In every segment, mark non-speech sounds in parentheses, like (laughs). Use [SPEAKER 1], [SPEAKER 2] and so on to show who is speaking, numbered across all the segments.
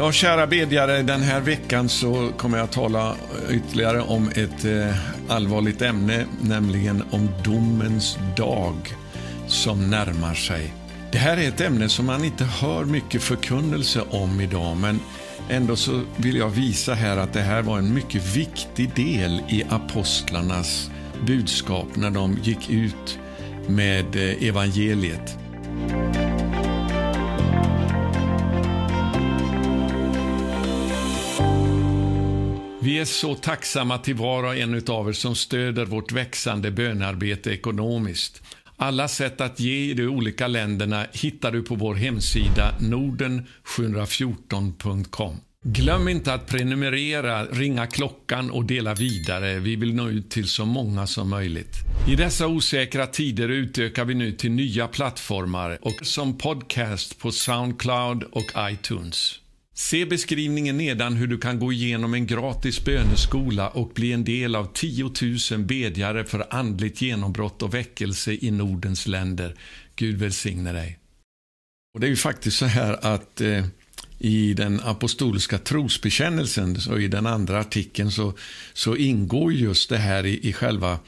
[SPEAKER 1] Ja, kära bedjare, den här veckan så kommer jag att tala ytterligare om ett eh, allvarligt ämne, nämligen om domens dag som närmar sig. Det här är ett ämne som man inte hör mycket förkunnelse om idag, men ändå så vill jag visa här att det här var en mycket viktig del i apostlarnas budskap när de gick ut med eh, evangeliet. Vi är så tacksamma till var och en av er som stöder vårt växande bönarbete ekonomiskt. Alla sätt att ge i de olika länderna hittar du på vår hemsida norden714.com. Glöm inte att prenumerera, ringa klockan och dela vidare. Vi vill nå ut till så många som möjligt. I dessa osäkra tider utökar vi nu till nya plattformar och som podcast på Soundcloud och iTunes. Se beskrivningen nedan hur du kan gå igenom en gratis böneskola och bli en del av 10 000 bedjare för andligt genombrott och väckelse i Nordens länder. Gud välsigne dig. Och Det är ju faktiskt så här att eh, i den apostoliska trosbekännelsen, så i den andra artikeln, så, så ingår just det här i, i själva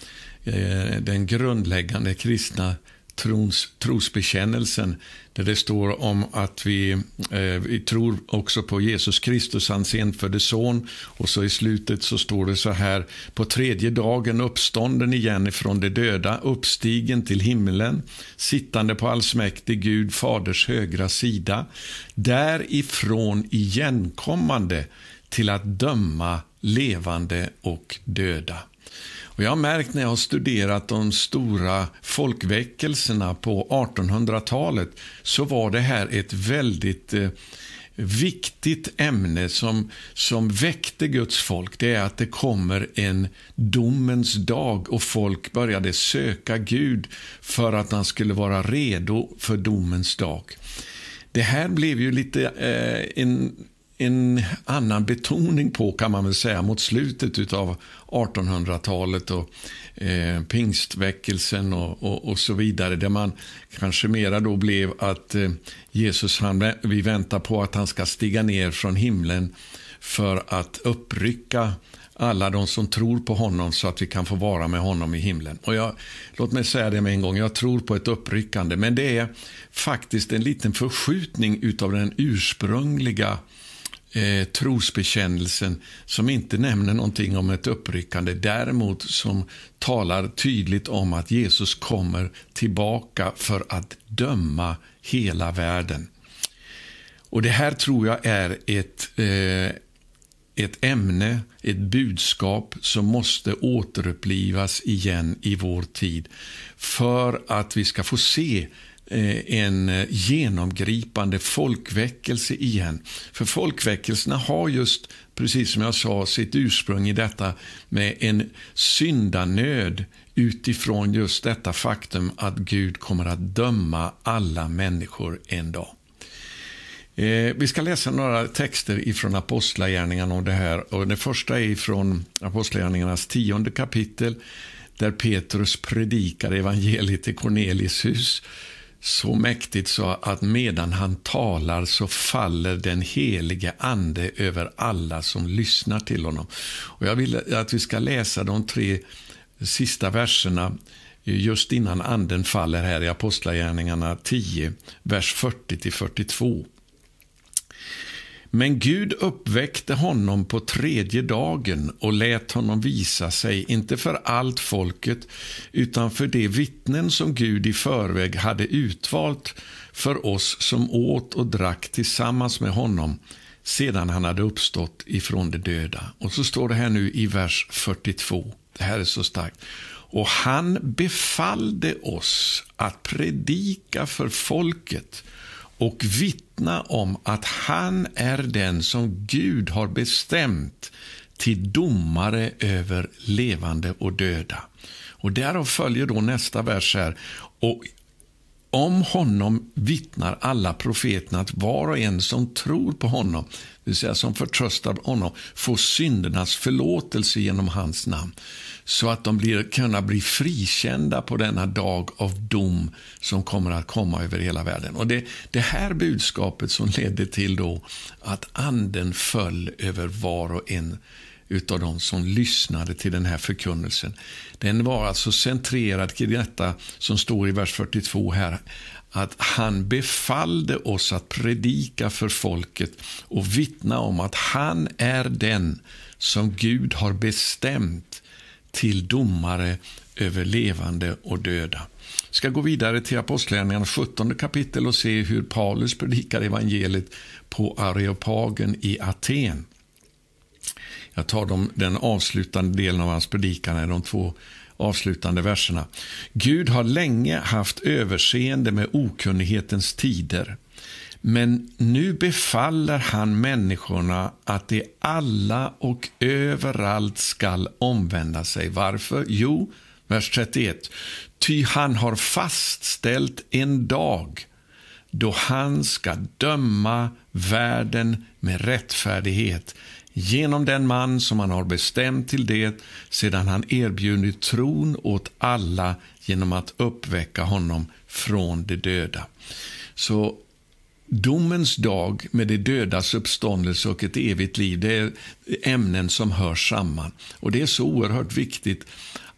[SPEAKER 1] eh, den grundläggande kristna trons, trosbekännelsen där det står om att vi, eh, vi tror också på Jesus Kristus, hans enfödde son. Och så i slutet så står det så här, på tredje dagen uppstånden igen ifrån de döda, uppstigen till himlen, sittande på allsmäktig Gud, faders högra sida, därifrån igenkommande till att döma levande och döda. Och jag har märkt när jag har studerat de stora folkväckelserna på 1800-talet så var det här ett väldigt eh, viktigt ämne som, som väckte Guds folk, det är att det kommer en domens dag och folk började söka Gud för att han skulle vara redo för domens dag. Det här blev ju lite eh, en en annan betoning på kan man väl säga mot slutet av 1800-talet och eh, pingstväckelsen och, och, och, så vidare. Där man kanske mera då blev att eh, Jesus, han, vi väntar på att han ska stiga ner från himlen för att upprycka alla de som tror på honom så att vi kan få vara med honom i himlen. Och jag, låt mig säga det med en gång, jag tror på ett uppryckande men det är faktiskt en liten förskjutning utav den ursprungliga Eh, trosbekännelsen som inte nämner någonting om ett uppryckande, däremot som talar tydligt om att Jesus kommer tillbaka för att döma hela världen. Och Det här tror jag är ett, eh, ett ämne, ett budskap som måste återupplivas igen i vår tid för att vi ska få se Eh, en eh, genomgripande folkväckelse igen. För folkväckelserna har just, precis som jag sa, sitt ursprung i detta med en syndanöd utifrån just detta faktum att Gud kommer att döma alla människor en dag. Eh, vi ska läsa några texter ifrån Apostlagärningarna om det här. Och det första är från Apostlagärningarnas tionde kapitel där Petrus predikar evangeliet i Cornelis hus så mäktigt så att medan han talar så faller den helige ande över alla som lyssnar till honom. Och jag vill att vi ska läsa de tre sista verserna just innan anden faller här i Apostlagärningarna 10, vers 40-42. Men Gud uppväckte honom på tredje dagen och lät honom visa sig, inte för allt folket, utan för de vittnen som Gud i förväg hade utvalt för oss som åt och drack tillsammans med honom sedan han hade uppstått ifrån de döda. Och så står det här nu i vers 42. Det här är så starkt. Och han befallde oss att predika för folket och vittna om att han är den som Gud har bestämt till domare över levande och döda. Och därav följer då nästa vers här. Och om honom vittnar alla profeterna att var och en som tror på honom det vill säga som förtröstar honom, får syndernas förlåtelse genom hans namn, så att de blir, kunna bli frikända på denna dag av dom som kommer att komma över hela världen. Och det, det här budskapet som ledde till då att anden föll över var och en utav dem som lyssnade till den här förkunnelsen. Den var alltså centrerad kring detta som står i vers 42 här att han befallde oss att predika för folket och vittna om att han är den som Gud har bestämt till domare över levande och döda. Vi ska gå vidare till Apostlagärningarna 17 kapitel och se hur Paulus predikar evangeliet på Areopagen i Aten. Jag tar dem, den avslutande delen av hans predikan, de två avslutande verserna. Gud har länge haft överseende med okunnighetens tider. Men nu befaller han människorna att de alla och överallt skall omvända sig. Varför? Jo, vers 31. Ty han har fastställt en dag då han ska döma världen med rättfärdighet genom den man som han har bestämt till det sedan han erbjudit tron åt alla genom att uppväcka honom från de döda. Så domens dag med de dödas uppståndelse och ett evigt liv, det är ämnen som hör samman. Och det är så oerhört viktigt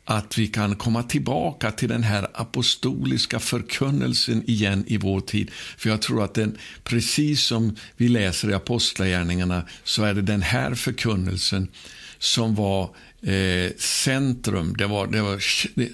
[SPEAKER 1] att vi kan komma tillbaka till den här apostoliska förkunnelsen igen i vår tid. För jag tror att den, precis som vi läser i Apostlagärningarna så är det den här förkunnelsen som var eh, centrum, det var, det var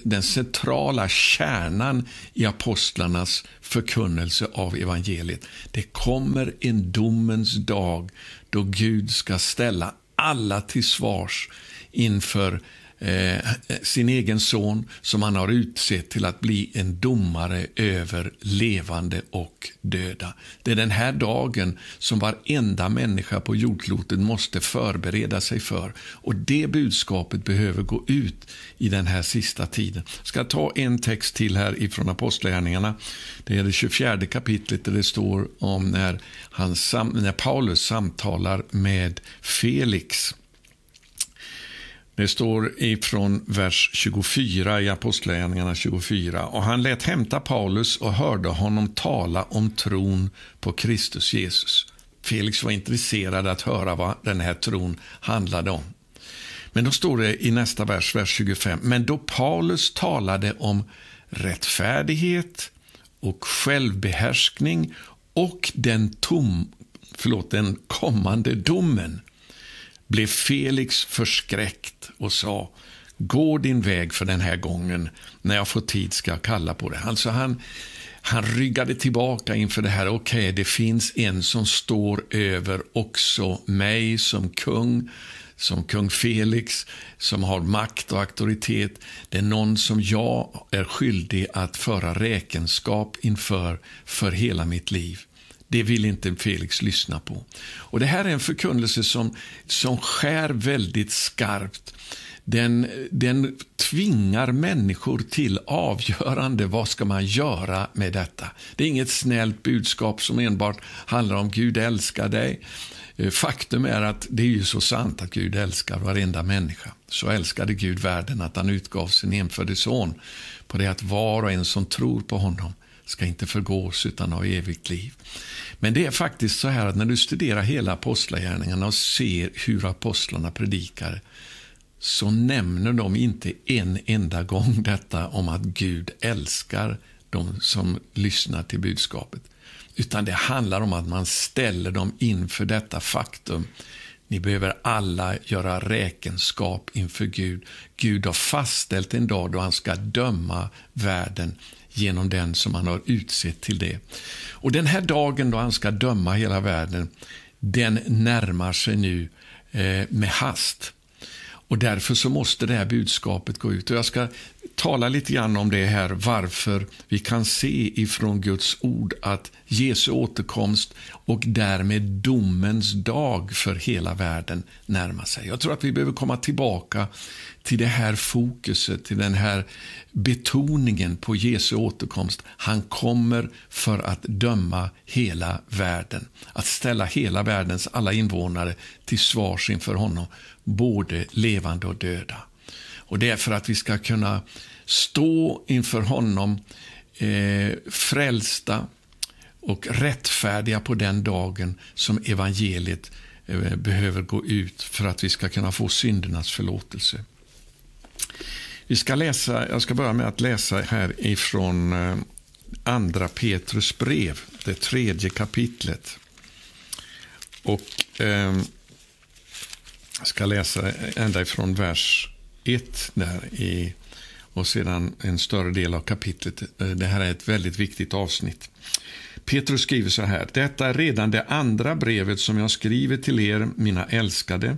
[SPEAKER 1] den centrala kärnan i apostlarnas förkunnelse av evangeliet. Det kommer en domens dag då Gud ska ställa alla till svars inför eh, sin egen son som han har utsett till att bli en domare över levande och döda. Det är den här dagen som varenda människa på jordklotet måste förbereda sig för. Och Det budskapet behöver gå ut i den här sista tiden. Jag ska ta en text till här ifrån Apostlagärningarna. Det är det 24 kapitlet där det står om när, han, när Paulus samtalar med Felix det står ifrån vers 24 i Apostlagärningarna 24. Och han lät hämta Paulus och hörde honom tala om tron på Kristus Jesus. Felix var intresserad att höra vad den här tron handlade om. Men då står det i nästa vers, vers 25. Men då Paulus talade om rättfärdighet och självbehärskning och den, tom, förlåt, den kommande domen blev Felix förskräckt och sa Gå din väg för den här gången. När jag får tid ska jag kalla på dig. Alltså han, han ryggade tillbaka inför det här. Okej, okay, det finns en som står över också mig som kung, som kung Felix, som har makt och auktoritet. Det är någon som jag är skyldig att föra räkenskap inför för hela mitt liv. Det vill inte Felix lyssna på. Och Det här är en förkunnelse som, som skär väldigt skarpt. Den, den tvingar människor till avgörande. Vad ska man göra med detta? Det är inget snällt budskap som enbart handlar om Gud älskar dig. Eh, faktum är att det är ju så sant att Gud älskar varenda människa. Så älskade Gud världen att han utgav sin enfödde son på det att var och en som tror på honom ska inte förgås utan ha evigt liv. Men det är faktiskt så här att när du studerar hela apostlagärningarna och ser hur apostlarna predikar så nämner de inte en enda gång detta om att Gud älskar de som lyssnar till budskapet. Utan det handlar om att man ställer dem inför detta faktum. Ni behöver alla göra räkenskap inför Gud. Gud har fastställt en dag då han ska döma världen genom den som han har utsett till det. Och den här dagen då han ska döma hela världen, den närmar sig nu eh, med hast. Och därför så måste det här budskapet gå ut. Och jag ska tala lite grann om det här, varför vi kan se ifrån Guds ord att Jesu återkomst och därmed domens dag för hela världen närmar sig. Jag tror att vi behöver komma tillbaka till det här fokuset, till den här betoningen på Jesu återkomst. Han kommer för att döma hela världen, att ställa hela världens alla invånare till svars inför honom, både levande och döda. Och det är för att vi ska kunna stå inför honom eh, frälsta och rättfärdiga på den dagen som evangeliet eh, behöver gå ut för att vi ska kunna få syndernas förlåtelse. Vi ska läsa, jag ska börja med att läsa här ifrån eh, Andra Petrus brev, det tredje kapitlet. Och eh, ska läsa ända ifrån vers 1 där i, och sedan en större del av kapitlet. Eh, det här är ett väldigt viktigt avsnitt. Petrus skriver så här. Detta är redan det andra brevet som jag skriver till er, mina älskade.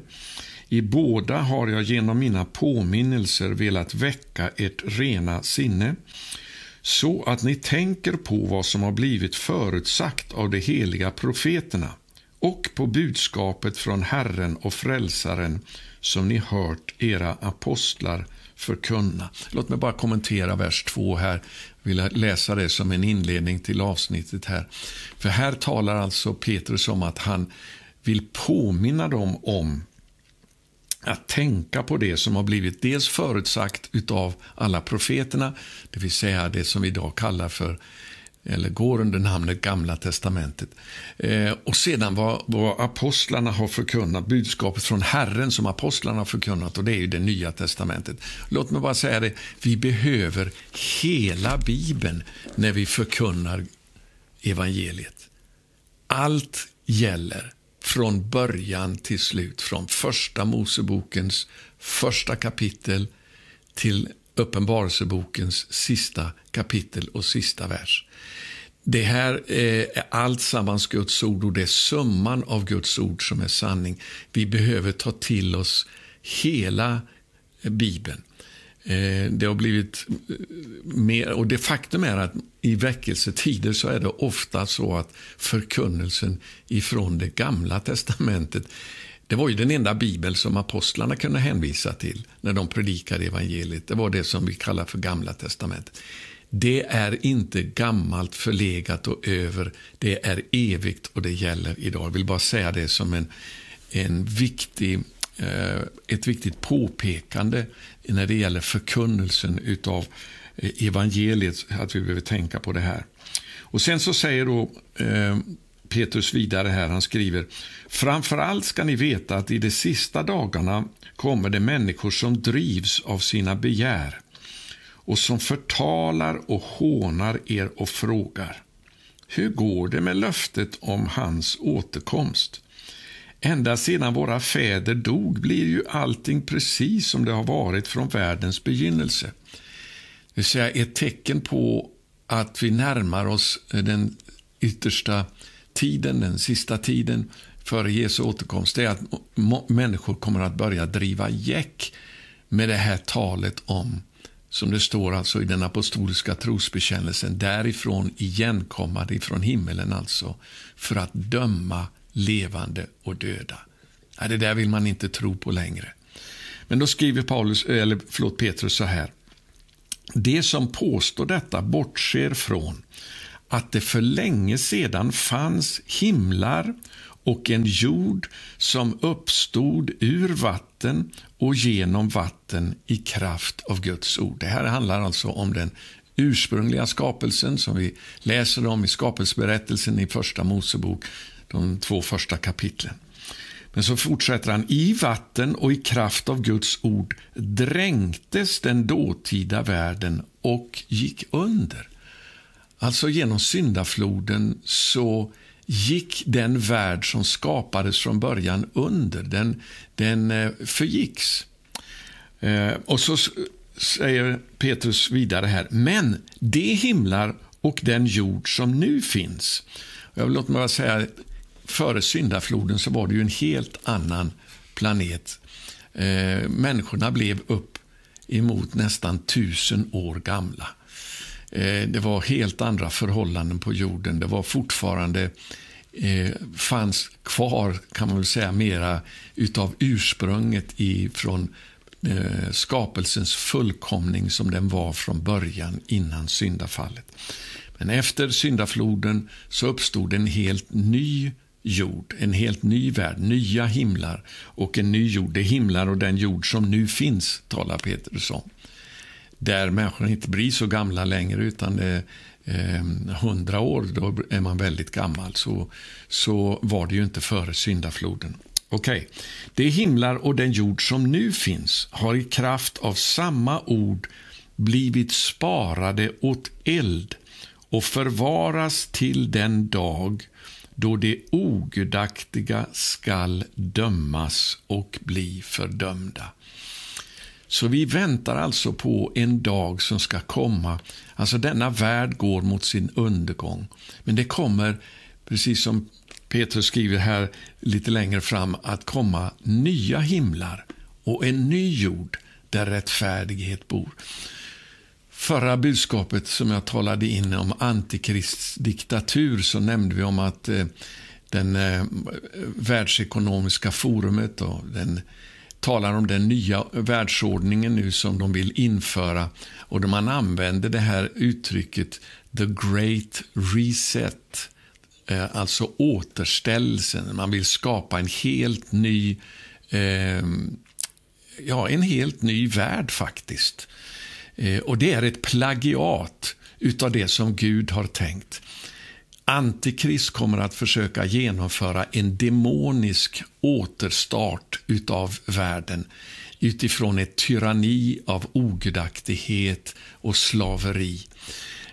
[SPEAKER 1] I båda har jag genom mina påminnelser velat väcka ert rena sinne så att ni tänker på vad som har blivit förutsagt av de heliga profeterna och på budskapet från Herren och Frälsaren som ni hört era apostlar förkunna. Låt mig bara kommentera vers 2 här. Jag vill läsa det som en inledning till avsnittet här. För här talar alltså Petrus om att han vill påminna dem om att tänka på det som har blivit dels förutsagt av alla profeterna, det vill säga det som vi idag kallar för eller går under namnet Gamla testamentet. Eh, och sedan vad, vad, apostlarna har förkunnat, budskapet från Herren som apostlarna har förkunnat, och det är ju det nya testamentet. Låt mig bara säga det, vi behöver hela Bibeln när vi förkunnar evangeliet. Allt gäller från början till slut, från första Mosebokens första kapitel till Uppenbarelsebokens sista kapitel och sista vers. Det här eh, är alltsammans Guds ord och det är summan av Guds ord som är sanning. Vi behöver ta till oss hela Bibeln. Eh, det har blivit eh, mer, och det faktum är att i väckelsetider så är det ofta så att förkunnelsen ifrån det gamla testamentet, det var ju den enda bibel som apostlarna kunde hänvisa till när de predikade evangeliet. Det var det som vi kallar för gamla testamentet. Det är inte gammalt, förlegat och över. Det är evigt och det gäller idag. Jag vill bara säga det som en, en viktig, eh, ett viktigt påpekande när det gäller förkunnelsen av eh, evangeliet, att vi behöver tänka på det här. Och sen så säger då eh, Petrus vidare här, han skriver Framförallt ska ni veta att i de sista dagarna kommer det människor som drivs av sina begär och som förtalar och hånar er och frågar Hur går det med löftet om hans återkomst? Ända sedan våra fäder dog blir ju allting precis som det har varit från världens begynnelse. Det vill säga ett tecken på att vi närmar oss den yttersta tiden, den sista tiden före Jesu återkomst, det är att människor kommer att börja driva jäck med det här talet om, som det står alltså i den apostoliska trosbekännelsen, därifrån igenkommande ifrån himmelen alltså, för att döma levande och döda. Ja, det där vill man inte tro på längre. Men då skriver Paulus, eller förlåt, Petrus så här. Det som påstår detta bortser från att det för länge sedan fanns himlar och en jord som uppstod ur vatten och genom vatten i kraft av Guds ord. Det här handlar alltså om den ursprungliga skapelsen som vi läser om i skapelsberättelsen i Första Mosebok de två första kapitlen. Men så fortsätter han. I vatten och i kraft av Guds ord dränktes den dåtida världen och gick under. Alltså genom syndafloden så gick den värld som skapades från början under. Den, den eh, förgicks. Eh, och så säger Petrus vidare här. Men de himlar och den jord som nu finns. Jag vill låta mig säga före syndafloden så var det ju en helt annan planet. Eh, människorna blev upp emot nästan tusen år gamla. Eh, det var helt andra förhållanden på jorden. Det var fortfarande eh, fanns kvar, kan man väl säga, mera utav ursprunget från eh, skapelsens fullkomning som den var från början innan syndafallet. Men efter syndafloden så uppstod en helt ny jord, en helt ny värld, nya himlar och en ny jord. Det är himlar och den jord som nu finns, talar Petrus om. Där människor inte blir så gamla längre, utan det eh, ehm, hundra eh, år, då är man väldigt gammal. Så, så var det ju inte före syndafloden. Okej. Okay. Det himlar och den jord som nu finns har i kraft av samma ord blivit sparade åt eld och förvaras till den dag då de ogudaktiga skall dömas och bli fördömda. Så vi väntar alltså på en dag som ska komma. Alltså denna värld går mot sin undergång. Men det kommer, precis som Petrus skriver här lite längre fram, att komma nya himlar och en ny jord där rättfärdighet bor förra budskapet som jag talade in om antikrists så nämnde vi om att eh, den eh, världsekonomiska forumet då, den talar om den nya världsordningen nu som de vill införa och man använder det här uttrycket the great reset, eh, alltså återställelsen. Man vill skapa en helt ny eh, ja, en helt ny värld faktiskt. Eh, och det är ett plagiat utav det som Gud har tänkt. Antikrist kommer att försöka genomföra en demonisk återstart utav världen utifrån ett tyranni av ogudaktighet och slaveri.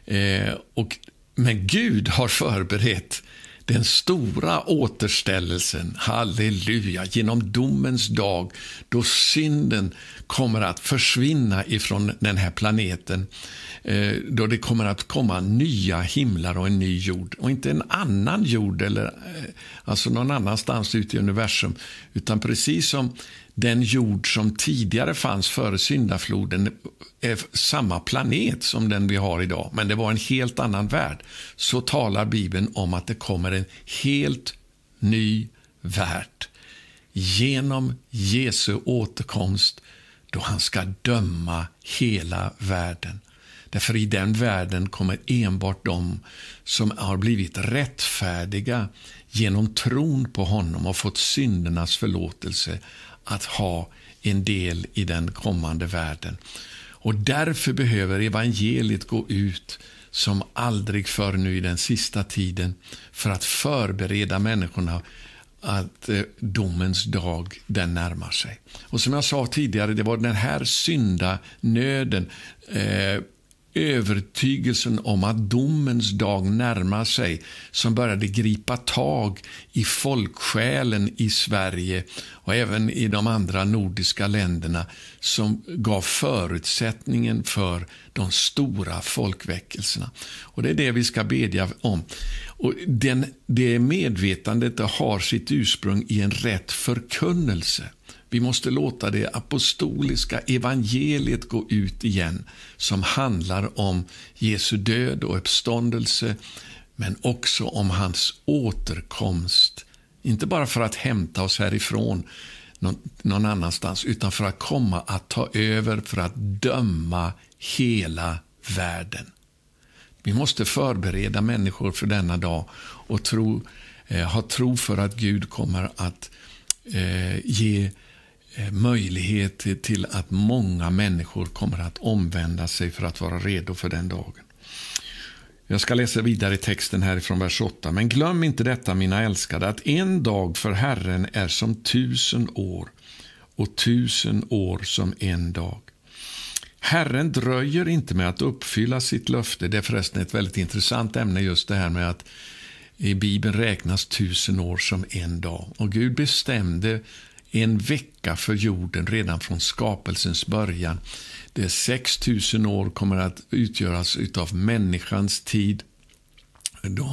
[SPEAKER 1] Eh, och, men Gud har förberett den stora återställelsen, halleluja, genom domens dag då synden kommer att försvinna ifrån den här planeten. Eh, då det kommer att komma nya himlar och en ny jord och inte en annan jord eller eh, alltså någon annanstans ute i universum. Utan precis som den jord som tidigare fanns före syndafloden är samma planet som den vi har idag, men det var en helt annan värld, så talar Bibeln om att det kommer en helt ny värld genom Jesu återkomst då han ska döma hela världen. Därför i den världen kommer enbart de som har blivit rättfärdiga genom tron på honom och fått syndernas förlåtelse att ha en del i den kommande världen. Och därför behöver evangeliet gå ut som aldrig förr nu i den sista tiden för att förbereda människorna att eh, domens dag den närmar sig. Och som jag sa tidigare, det var den här syndanöden eh, övertygelsen om att domens dag närmar sig som började gripa tag i folksjälen i Sverige och även i de andra nordiska länderna som gav förutsättningen för de stora folkväckelserna. Och Det är det vi ska bedja om. Och den, det medvetandet har sitt ursprung i en rätt förkunnelse. Vi måste låta det apostoliska evangeliet gå ut igen som handlar om Jesu död och uppståndelse men också om hans återkomst. Inte bara för att hämta oss härifrån någon annanstans utan för att komma att ta över, för att döma hela världen. Vi måste förbereda människor för denna dag och tro, eh, ha tro för att Gud kommer att eh, ge Eh, möjlighet till att många människor kommer att omvända sig för att vara redo för den dagen. Jag ska läsa vidare i texten härifrån vers 8. Men glöm inte detta, mina älskade, att en dag för Herren är som tusen år och tusen år som en dag. Herren dröjer inte med att uppfylla sitt löfte. Det är förresten ett väldigt intressant ämne just det här med att i Bibeln räknas tusen år som en dag. Och Gud bestämde en vecka för jorden redan från skapelsens början. Det 6000 år kommer att utgöras av människans tid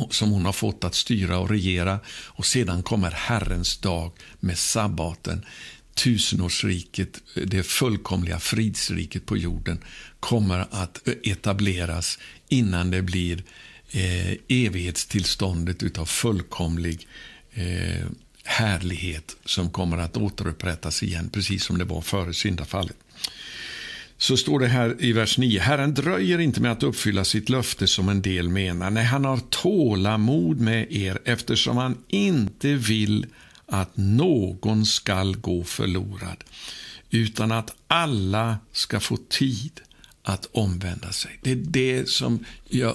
[SPEAKER 1] som hon har fått att styra och regera. Och sedan kommer Herrens dag med sabbaten. Tusenårsriket, det fullkomliga fridsriket på jorden, kommer att etableras innan det blir eh, evighetstillståndet utav fullkomlig eh, härlighet som kommer att återupprättas igen, precis som det var före syndafallet. Så står det här i vers 9. Herren dröjer inte med att uppfylla sitt löfte som en del menar. Nej, han har tålamod med er eftersom han inte vill att någon skall gå förlorad utan att alla ska få tid att omvända sig. Det är det som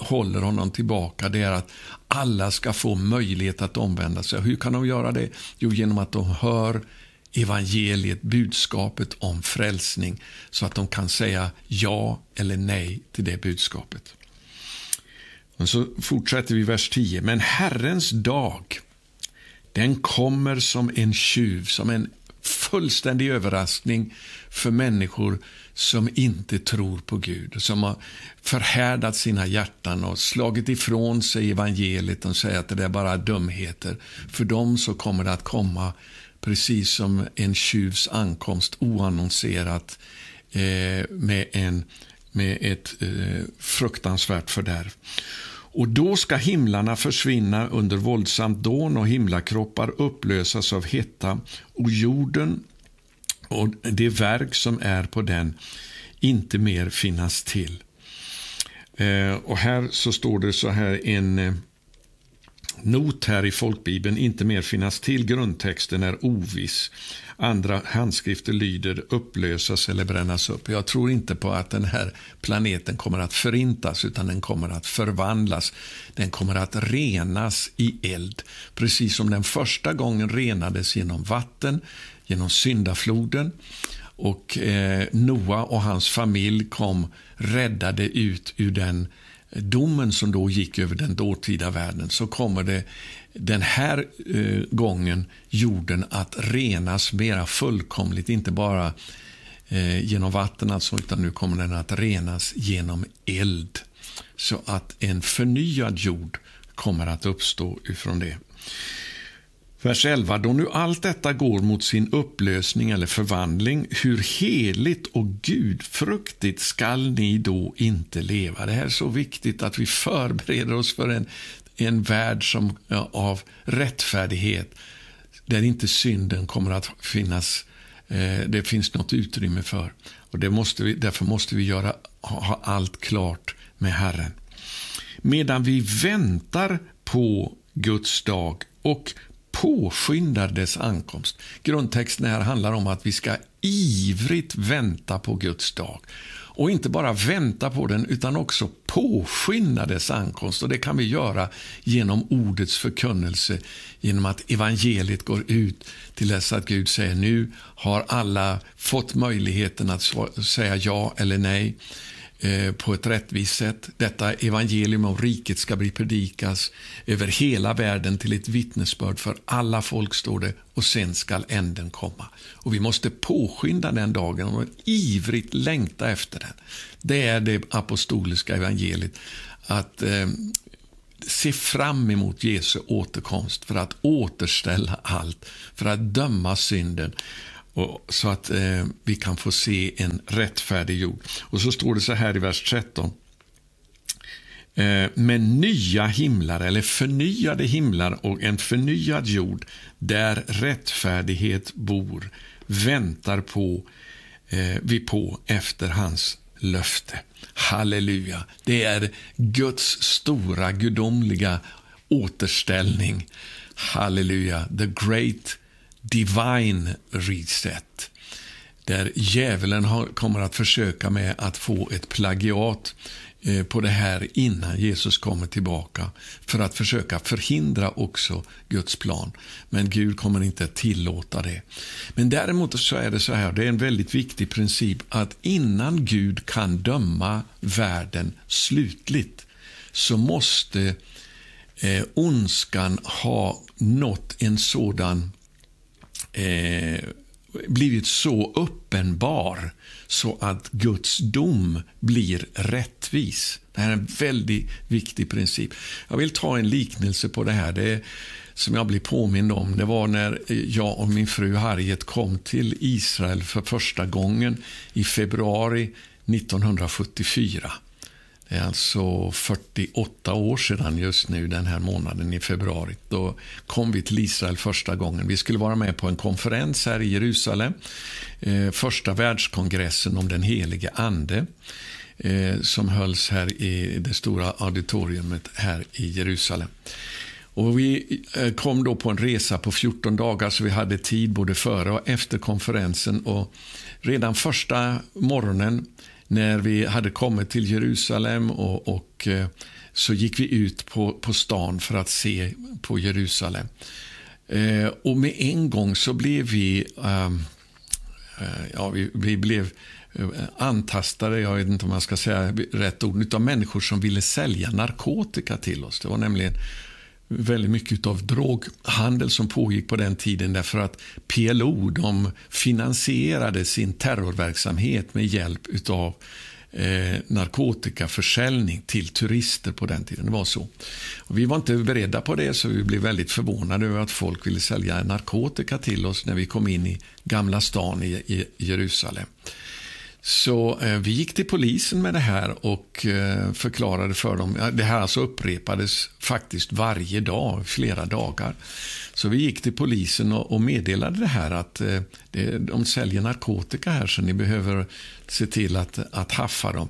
[SPEAKER 1] håller honom tillbaka. Det är att alla ska få möjlighet att omvända sig. Hur kan de göra det? Jo, genom att de hör evangeliet, budskapet om frälsning, så att de kan säga ja eller nej till det budskapet. Och så fortsätter vi vers 10. Men Herrens dag, den kommer som en tjuv, som en fullständig överraskning för människor som inte tror på Gud, som har förhärdat sina hjärtan och slagit ifrån sig evangeliet och säger att det är bara dumheter. För dem så kommer det att komma precis som en tjuvs ankomst oannonserat eh, med, en, med ett eh, fruktansvärt fördärv. Och då ska himlarna försvinna under våldsamt dån och himlakroppar upplösas av hetta och jorden och det verk som är på den inte mer finnas till. Eh, och här så står det så här en eh, not här i folkbibeln, inte mer finnas till, grundtexten är oviss. Andra handskrifter lyder upplösas eller brännas upp. Jag tror inte på att den här planeten kommer att förintas, utan den kommer att förvandlas. Den kommer att renas i eld, precis som den första gången renades genom vatten, genom syndafloden. Och eh, Noa och hans familj kom räddade ut ur den domen som då gick över den dåtida världen. Så kommer det den här eh, gången jorden att renas mera fullkomligt, inte bara eh, genom vatten alltså, utan nu kommer den att renas genom eld. Så att en förnyad jord kommer att uppstå ifrån det. Vers 11. Då nu allt detta går mot sin upplösning eller förvandling, hur heligt och gudfruktigt skall ni då inte leva? Det här är så viktigt att vi förbereder oss för en, en värld som, av rättfärdighet, där inte synden kommer att finnas, eh, det finns något utrymme för. Och det måste vi, därför måste vi göra, ha allt klart med Herren. Medan vi väntar på Guds dag och påskyndar dess ankomst. Grundtexten här handlar om att vi ska ivrigt vänta på Guds dag. Och inte bara vänta på den, utan också påskynda dess ankomst. Och Det kan vi göra genom ordets förkunnelse, genom att evangeliet går ut till dess att Gud säger nu har alla fått möjligheten att säga ja eller nej. Eh, på ett rättvist sätt. Detta evangelium om riket ska bli predikas över hela världen till ett vittnesbörd för alla folk, står det, och sen skall änden komma. Och vi måste påskynda den dagen och ivrigt längta efter den. Det är det apostoliska evangeliet. Att eh, se fram emot Jesu återkomst för att återställa allt, för att döma synden, och, så att eh, vi kan få se en rättfärdig jord. Och så står det så här i vers 13. Eh, med nya himlar, eller förnyade himlar och en förnyad jord där rättfärdighet bor, väntar på, eh, vi på efter hans löfte. Halleluja! Det är Guds stora gudomliga återställning. Halleluja! The great divine reset. Där djävulen har, kommer att försöka med att få ett plagiat eh, på det här innan Jesus kommer tillbaka. För att försöka förhindra också Guds plan. Men Gud kommer inte tillåta det. Men däremot så är det så här, det är en väldigt viktig princip att innan Gud kan döma världen slutligt så måste eh, ondskan ha nått en sådan eh, blivit så uppenbar så att Guds dom blir rättvis. Det här är en väldigt viktig princip. Jag vill ta en liknelse på det här. Det som jag blev påmind om det var när jag och min fru Harriet kom till Israel för första gången i februari 1974. Det är alltså 48 år sedan just nu den här månaden i februari. Då kom vi till Israel första gången. Vi skulle vara med på en konferens här i Jerusalem. Eh, första världskongressen om den helige ande eh, som hölls här i det stora auditoriumet här i Jerusalem. Och vi eh, kom då på en resa på 14 dagar, så vi hade tid både före och efter konferensen. Och redan första morgonen när vi hade kommit till Jerusalem och, och eh, så gick vi ut på, på stan för att se på Jerusalem. Eh, och med en gång så blev vi, ehm, eh, ja, vi, vi, blev eh, antastade, jag vet inte om jag ska säga rätt ord, av människor som ville sälja narkotika till oss. Det var nämligen väldigt mycket av droghandel som pågick på den tiden därför att PLO de finansierade sin terrorverksamhet med hjälp av eh, narkotikaförsäljning till turister på den tiden. Det var så. Och vi var inte beredda på det så vi blev väldigt förvånade över att folk ville sälja narkotika till oss när vi kom in i Gamla stan i, i Jerusalem. Så eh, vi gick till polisen med det här och eh, förklarade för dem. Det här alltså upprepades faktiskt varje dag, flera dagar. Så vi gick till polisen och, och meddelade det här att eh, det, de säljer narkotika här så ni behöver se till att, att haffa dem.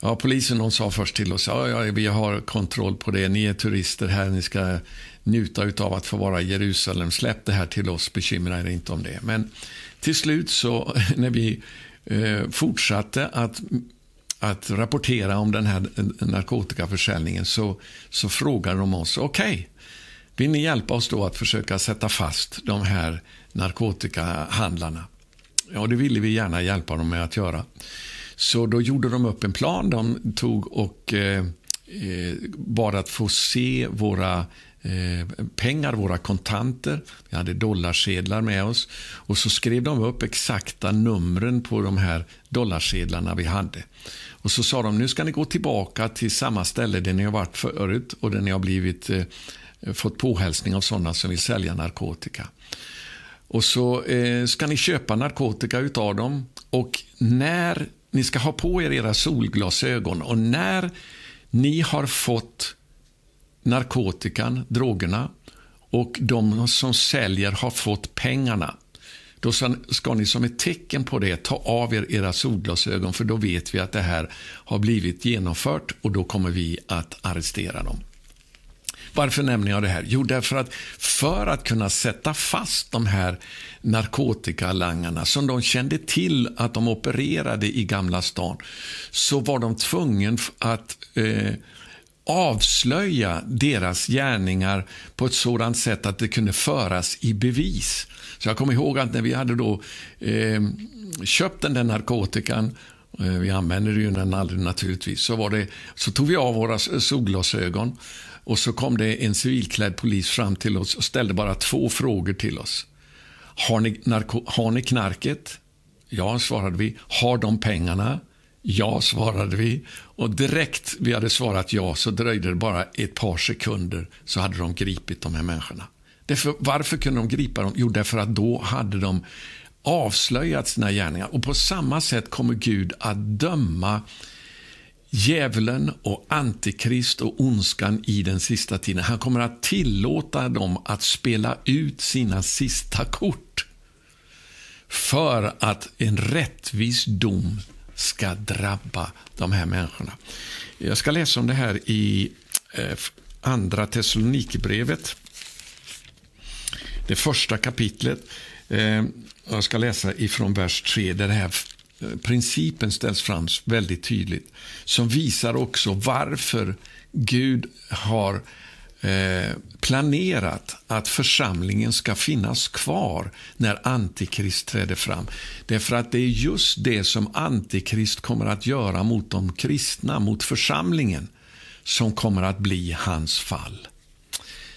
[SPEAKER 1] Ja, polisen de sa först till oss, ja, ja, vi har kontroll på det, ni är turister här, ni ska njuta av att få vara i Jerusalem, släpp det här till oss, bekymra er inte om det. Men till slut så (laughs) när vi eh, fortsatte att, att rapportera om den här narkotikaförsäljningen så, så frågade de oss, okej, okay, vill ni hjälpa oss då att försöka sätta fast de här narkotikahandlarna? Ja, det ville vi gärna hjälpa dem med att göra. Så då gjorde de upp en plan. De tog och eh, eh bad att få se våra Eh, pengar, våra kontanter. Vi hade dollarsedlar med oss. Och så skrev de upp exakta numren på de här dollarsedlarna vi hade. Och så sa de, nu ska ni gå tillbaka till samma ställe där ni har varit förut och där ni har blivit, eh, fått påhälsning av sådana som vill sälja narkotika. Och så eh, ska ni köpa narkotika utav dem och när ni ska ha på er era solglasögon och när ni har fått narkotikan, drogerna och de som säljer har fått pengarna. Då ska ni som ett tecken på det ta av er era solglasögon för då vet vi att det här har blivit genomfört och då kommer vi att arrestera dem. Varför nämner jag det här? Jo, därför att för att kunna sätta fast de här narkotikalangarna som de kände till att de opererade i Gamla stan så var de tvungna att eh, avslöja deras gärningar på ett sådant sätt att det kunde föras i bevis. Så jag kommer ihåg att när vi hade då eh, köpt den där narkotikan eh, vi använde ju den aldrig naturligtvis. Så, var det, så tog vi av våra solglasögon och så kom det en civilklädd polis fram till oss och ställde bara två frågor till oss. Har ni, har ni knarket? Ja, svarade vi. Har de pengarna? Ja, svarade vi. Och direkt vi hade svarat ja så dröjde det bara ett par sekunder så hade de gripit de här människorna. Därför, varför kunde de gripa dem? Jo, därför att då hade de avslöjat sina gärningar. Och på samma sätt kommer Gud att döma djävulen och antikrist och ondskan i den sista tiden. Han kommer att tillåta dem att spela ut sina sista kort för att en rättvis dom ska drabba de här människorna. Jag ska läsa om det här i eh, Andra Thessalonikerbrevet, det första kapitlet. Eh, jag ska läsa ifrån vers 3 där den här eh, principen ställs fram väldigt tydligt. Som visar också varför Gud har Eh, planerat att församlingen ska finnas kvar när Antikrist träder fram. Därför att det är just det som Antikrist kommer att göra mot de kristna, mot församlingen, som kommer att bli hans fall.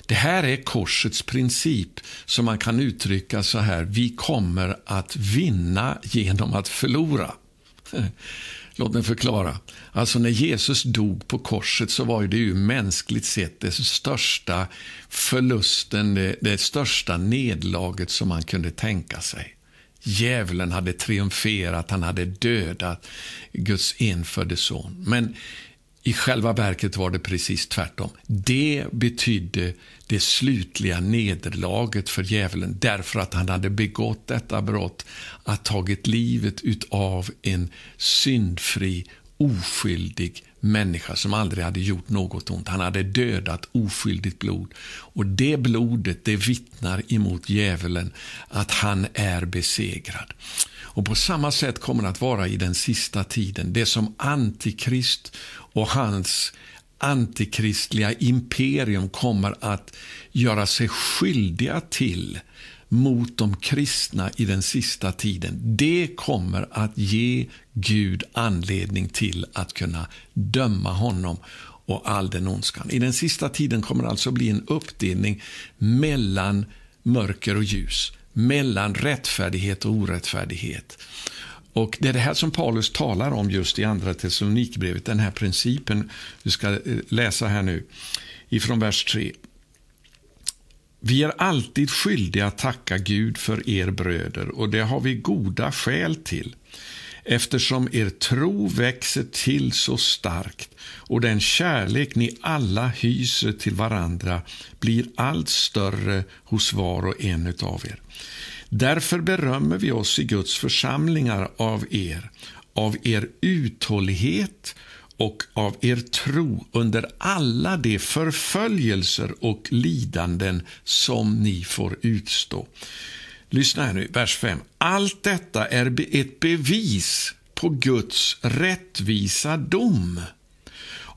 [SPEAKER 1] Det här är korsets princip som man kan uttrycka så här, vi kommer att vinna genom att förlora. (laughs) Låt mig förklara. Alltså när Jesus dog på korset så var det ju mänskligt sett den största förlusten, det, det största nedlaget som man kunde tänka sig. Djävulen hade triumferat, han hade dödat Guds enfödde son. Men i själva verket var det precis tvärtom. Det betydde det slutliga nederlaget för djävulen därför att han hade begått detta brott, att tagit livet av en syndfri, oskyldig människa som aldrig hade gjort något ont. Han hade dödat oskyldigt blod. Och det blodet det vittnar emot djävulen att han är besegrad. Och på samma sätt kommer det att vara i den sista tiden. Det som Antikrist och hans antikristliga imperium kommer att göra sig skyldiga till mot de kristna i den sista tiden. Det kommer att ge Gud anledning till att kunna döma honom och all den ondskan. I den sista tiden kommer det alltså bli en uppdelning mellan mörker och ljus, mellan rättfärdighet och orättfärdighet. Och Det är det här som Paulus talar om just i Andra Thessalonikbrevet, den här principen. Vi ska eh, läsa här nu, ifrån vers 3. Vi är alltid skyldiga att tacka Gud för er bröder, och det har vi goda skäl till eftersom er tro växer till så starkt och den kärlek ni alla hyser till varandra blir allt större hos var och en av er. Därför berömmer vi oss i Guds församlingar av er, av er uthållighet och av er tro under alla de förföljelser och lidanden som ni får utstå. Lyssna här nu, vers 5. Allt detta är ett bevis på Guds rättvisa dom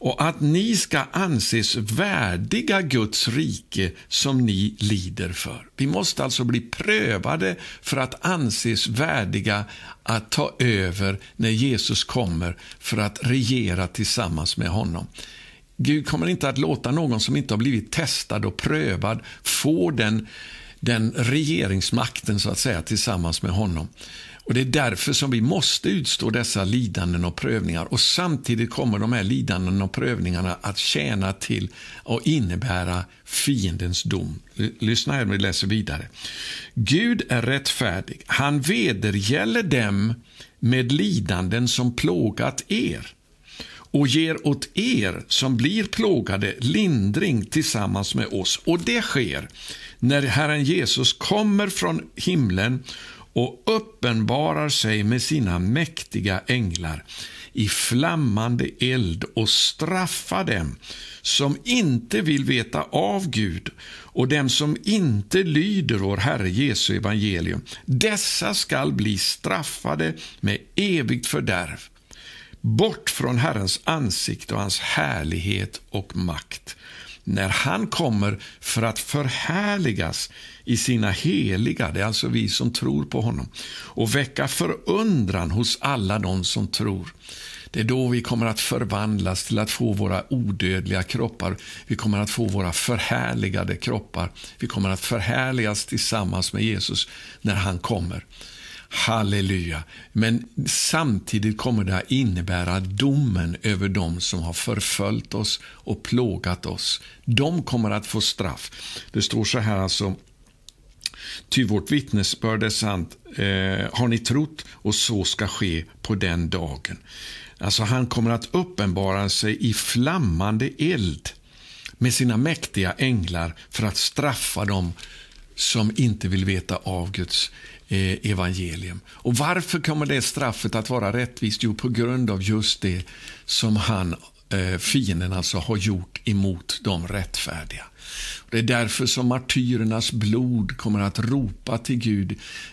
[SPEAKER 1] och att ni ska anses värdiga Guds rike som ni lider för. Vi måste alltså bli prövade för att anses värdiga att ta över när Jesus kommer för att regera tillsammans med honom. Gud kommer inte att låta någon som inte har blivit testad och prövad få den, den regeringsmakten så att säga tillsammans med honom. Och Det är därför som vi måste utstå dessa lidanden och prövningar. Och Samtidigt kommer de här lidanden och prövningarna att tjäna till och innebära fiendens dom. Lyssna här när vi läser vidare. Gud är rättfärdig. Han vedergäller dem med lidanden som plågat er och ger åt er som blir plågade lindring tillsammans med oss. Och det sker när Herren Jesus kommer från himlen och uppenbarar sig med sina mäktiga änglar i flammande eld och straffar dem som inte vill veta av Gud och dem som inte lyder vår Herre Jesu evangelium. Dessa skall bli straffade med evigt fördärv bort från Herrens ansikte och hans härlighet och makt när han kommer för att förhärligas i sina heliga, det är alltså vi som tror på honom, och väcka förundran hos alla de som tror. Det är då vi kommer att förvandlas till att få våra odödliga kroppar. Vi kommer att få våra förhärligade kroppar. Vi kommer att förhärligas tillsammans med Jesus när han kommer. Halleluja. Men samtidigt kommer det att innebära domen över dem som har förföljt oss och plågat oss. De kommer att få straff. Det står så här alltså Ty vårt vittnesbörd är sant, eh, har ni trott, och så ska ske på den dagen. Alltså, han kommer att uppenbara sig i flammande eld med sina mäktiga änglar för att straffa dem som inte vill veta av Guds eh, evangelium. Och Varför kommer det straffet att vara rättvist? Jo, på grund av just det som han, eh, fienden alltså, har gjort emot de rättfärdiga. Det är därför som martyrernas blod kommer att ropa till Gud.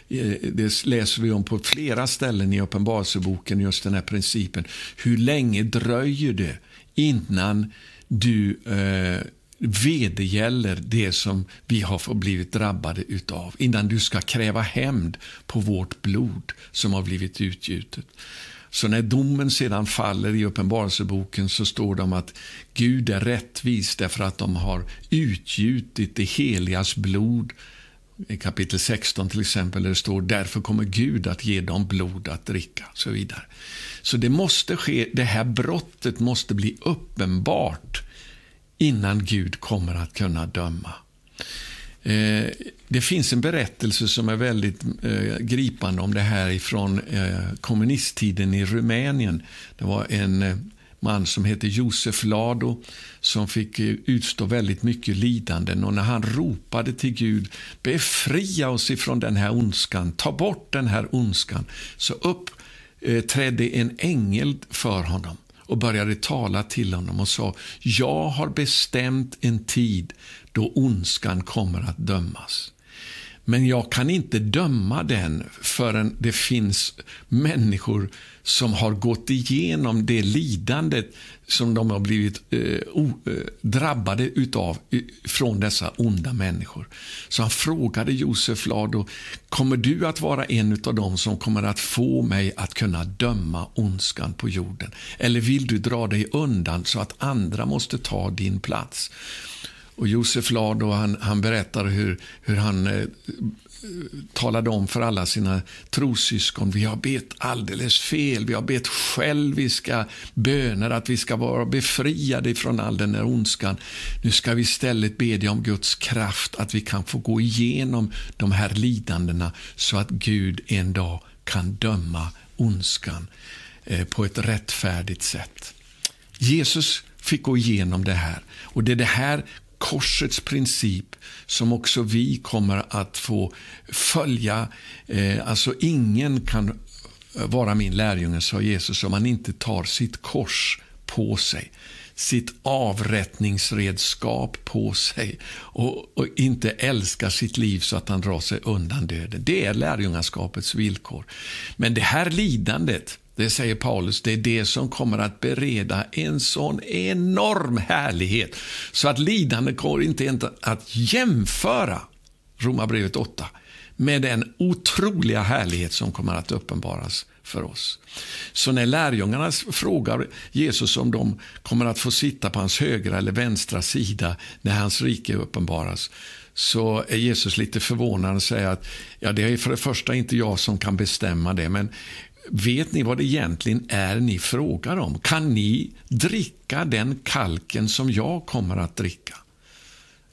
[SPEAKER 1] Eh, det läser vi om på flera ställen i Uppenbarelseboken, just den här principen. Hur länge dröjer det innan du eh, vedergäller det som vi har blivit drabbade utav innan du ska kräva hämnd på vårt blod som har blivit utgjutet. Så när domen sedan faller i Uppenbarelseboken så står det om att Gud är rättvis därför att de har utgjutit det heligas blod. I kapitel 16 till exempel där det står därför kommer Gud att ge dem blod att dricka. så vidare. Så det måste ske, det här brottet måste bli uppenbart innan Gud kommer att kunna döma. Eh, det finns en berättelse som är väldigt eh, gripande om det här från eh, kommunisttiden i Rumänien. Det var en man som hette Josef Lado som fick utstå väldigt mycket lidanden. Och när han ropade till Gud, befria oss ifrån den här ondskan, ta bort den här ondskan, så uppträdde en ängel för honom och började tala till honom och sa, jag har bestämt en tid då ondskan kommer att dömas. Men jag kan inte döma den förrän det finns människor som har gått igenom det lidandet som de har blivit eh, o, eh, drabbade utav från dessa onda människor. Så han frågade Josef Lado, kommer du att vara en av dem som kommer att få mig att kunna döma ondskan på jorden? Eller vill du dra dig undan så att andra måste ta din plats? Och Josef Lado han, han berättar hur, hur han eh, talade om för alla sina trossyskon, vi har bett alldeles fel, vi har bett själviska böner, att vi ska vara befriade från all den där ondskan. Nu ska vi istället bedja om Guds kraft, att vi kan få gå igenom de här lidandena, så att Gud en dag kan döma ondskan eh, på ett rättfärdigt sätt. Jesus fick gå igenom det här. Och det är det här korsets princip som också vi kommer att få följa. Eh, alltså ingen kan eh, vara min lärjunge, sa Jesus, om man inte tar sitt kors på sig sitt avrättningsredskap på sig och, och, inte älskar sitt liv så att han drar sig undan döden. Det är lärjungaskapets villkor. Men det här lidandet, det säger Paulus, det är det som kommer att bereda en sån enorm härlighet så att lidande går inte att jämföra, Romarbrevet 8, med den otroliga härlighet som kommer att uppenbaras för oss. Så när lärjungarna frågar Jesus om de kommer att få sitta på hans högra eller vänstra sida när hans rike uppenbaras, så är Jesus lite förvånad och säger att ja, det är för det första inte jag som kan bestämma det, men Vet ni vad det egentligen är ni frågar om? Kan ni dricka den kalken som jag kommer att dricka?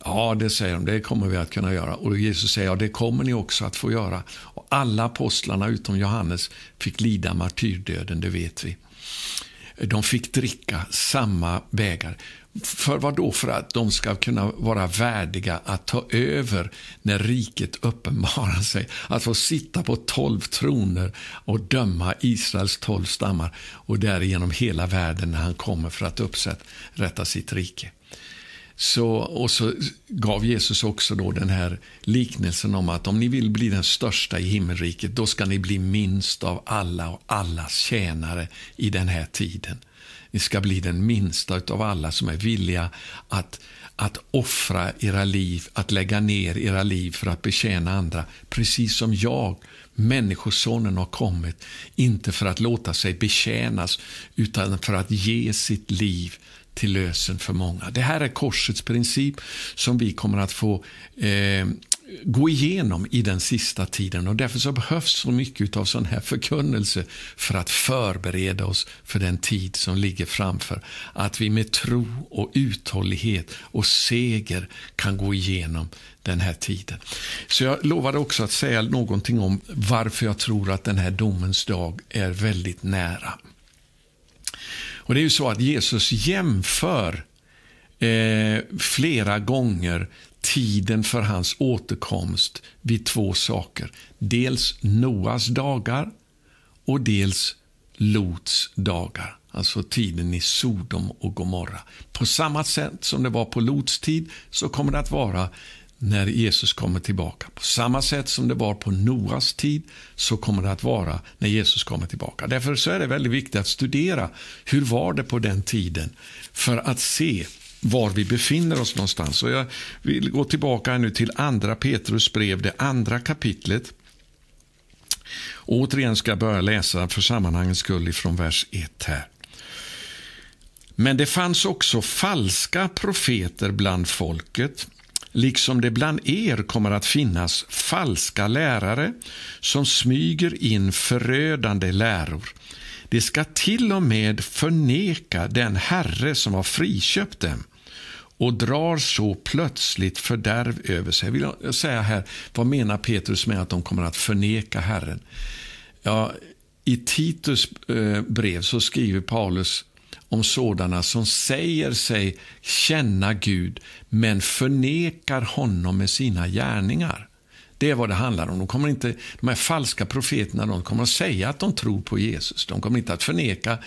[SPEAKER 1] Ja, det säger de, det kommer vi att kunna göra. Och Jesus säger, ja, det kommer ni också att få göra. Och alla apostlarna utom Johannes fick lida martyrdöden, det vet vi. De fick dricka samma vägar. För vad då? För att de ska kunna vara värdiga att ta över när riket uppenbarar sig. Att få sitta på tolv troner och döma Israels tolv stammar och därigenom hela världen när han kommer för att upprätta sitt rike. Så, och så gav Jesus också då den här liknelsen om att om ni vill bli den största i himmelriket, då ska ni bli minst av alla och allas tjänare i den här tiden. Ni ska bli den minsta av alla som är villiga att, att offra era liv, att lägga ner era liv för att betjäna andra, precis som jag, Människosonen, har kommit, inte för att låta sig betjänas, utan för att ge sitt liv till lösen för många. Det här är korsets princip som vi kommer att få eh, gå igenom i den sista tiden. och Därför så behövs så mycket av sån här förkunnelse för att förbereda oss för den tid som ligger framför. Att vi med tro och uthållighet och seger kan gå igenom den här tiden. Så jag lovade också att säga någonting om varför jag tror att den här domens dag är väldigt nära. Och det är ju så att Jesus jämför eh, flera gånger tiden för hans återkomst vid två saker. Dels Noas dagar och dels Lots dagar, alltså tiden i Sodom och Gomorra. På samma sätt som det var på Lots tid så kommer det att vara när Jesus kommer tillbaka. På samma sätt som det var på Noas tid så kommer det att vara när Jesus kommer tillbaka. Därför så är det väldigt viktigt att studera hur var det på den tiden för att se var vi befinner oss någonstans. Och jag vill gå tillbaka nu till andra Petrus brev, det andra kapitlet. Och återigen ska jag börja läsa för sammanhangets skull från vers 1 här. Men det fanns också falska profeter bland folket liksom det bland er kommer att finnas falska lärare som smyger in förödande läror. De ska till och med förneka den Herre som har friköpt dem och drar så plötsligt fördärv över sig. Jag säga här, vad menar Petrus med att de kommer att förneka Herren? Ja, I Titus eh, brev så skriver Paulus om sådana som säger sig känna Gud men förnekar honom med sina gärningar. Det är vad det handlar om. De, kommer inte, de här falska profeterna de kommer att säga att de tror på Jesus. De kommer inte att förneka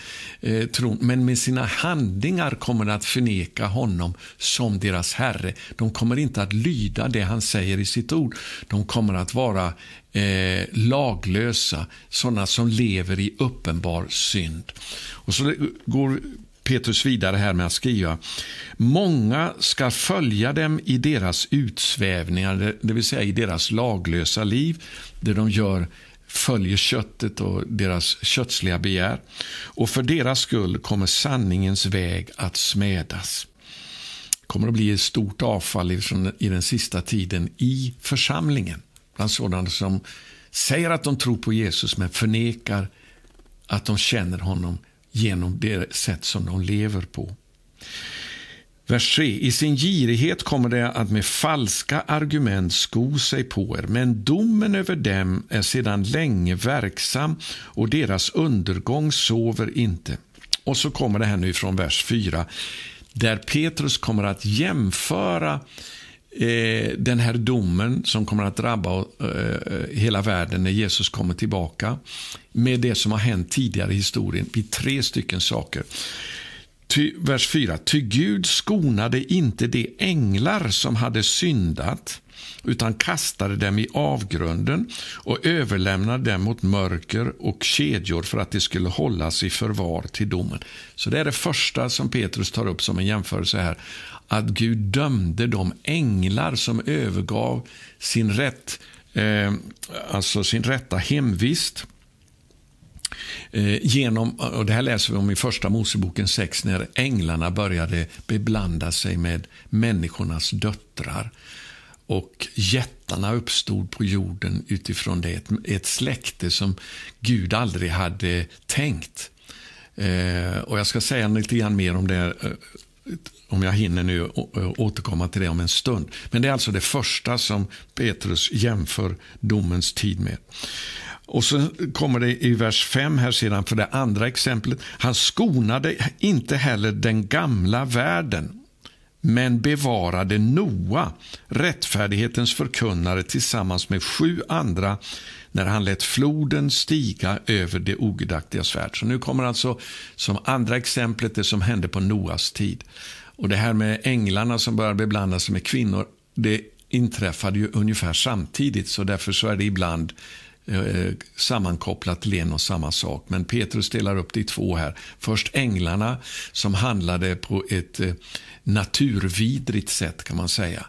[SPEAKER 1] eh, tron, men med sina handlingar kommer de att förneka honom som deras herre. De kommer inte att lyda det han säger i sitt ord. De kommer att vara eh, laglösa, sådana som lever i uppenbar synd. Och så går Petrus vidare här med att skriva. Många ska följa dem i deras utsvävningar, det vill säga i deras laglösa liv, där de gör följer köttet och deras kötsliga begär. Och för deras skull kommer sanningens väg att smädas. Det kommer att bli ett stort avfall i den sista tiden i församlingen. Bland sådana som säger att de tror på Jesus men förnekar att de känner honom genom det sätt som de lever på. Vers 3. I sin girighet kommer de att med falska argument sko sig på er, men domen över dem är sedan länge verksam och deras undergång sover inte. Och så kommer det här nu från vers 4, där Petrus kommer att jämföra Eh, den här domen som kommer att drabba eh, eh, hela världen när Jesus kommer tillbaka med det som har hänt tidigare i historien vid tre stycken saker. Ty, vers 4. Ty Gud skonade inte de änglar som hade syndat utan kastade dem i avgrunden och överlämnade dem mot mörker och kedjor för att de skulle hållas i förvar till domen. Så det är det första som Petrus tar upp som en jämförelse här att Gud dömde de änglar som övergav sin, rätt, eh, alltså sin rätta hemvist. Eh, genom, och det här läser vi om i Första Moseboken 6 när änglarna började beblanda sig med människornas döttrar. Och jättarna uppstod på jorden utifrån det, ett, ett släkte som Gud aldrig hade tänkt. Eh, och Jag ska säga lite grann mer om det här. Eh, om jag hinner nu återkomma till det om en stund. Men det är alltså det första som Petrus jämför domens tid med. Och så kommer det i vers 5 här sedan för det andra exemplet. Han skonade inte heller den gamla världen men bevarade Noa, rättfärdighetens förkunnare tillsammans med sju andra när han lät floden stiga över det ogudaktiga svärd. Så nu kommer alltså som andra exemplet det som hände på Noas tid. Och det här med änglarna som börjar beblanda sig med kvinnor, det inträffade ju ungefär samtidigt, så därför så är det ibland eh, sammankopplat till en och samma sak. Men Petrus delar upp det i två här. Först änglarna som handlade på ett eh, naturvidrigt sätt kan man säga.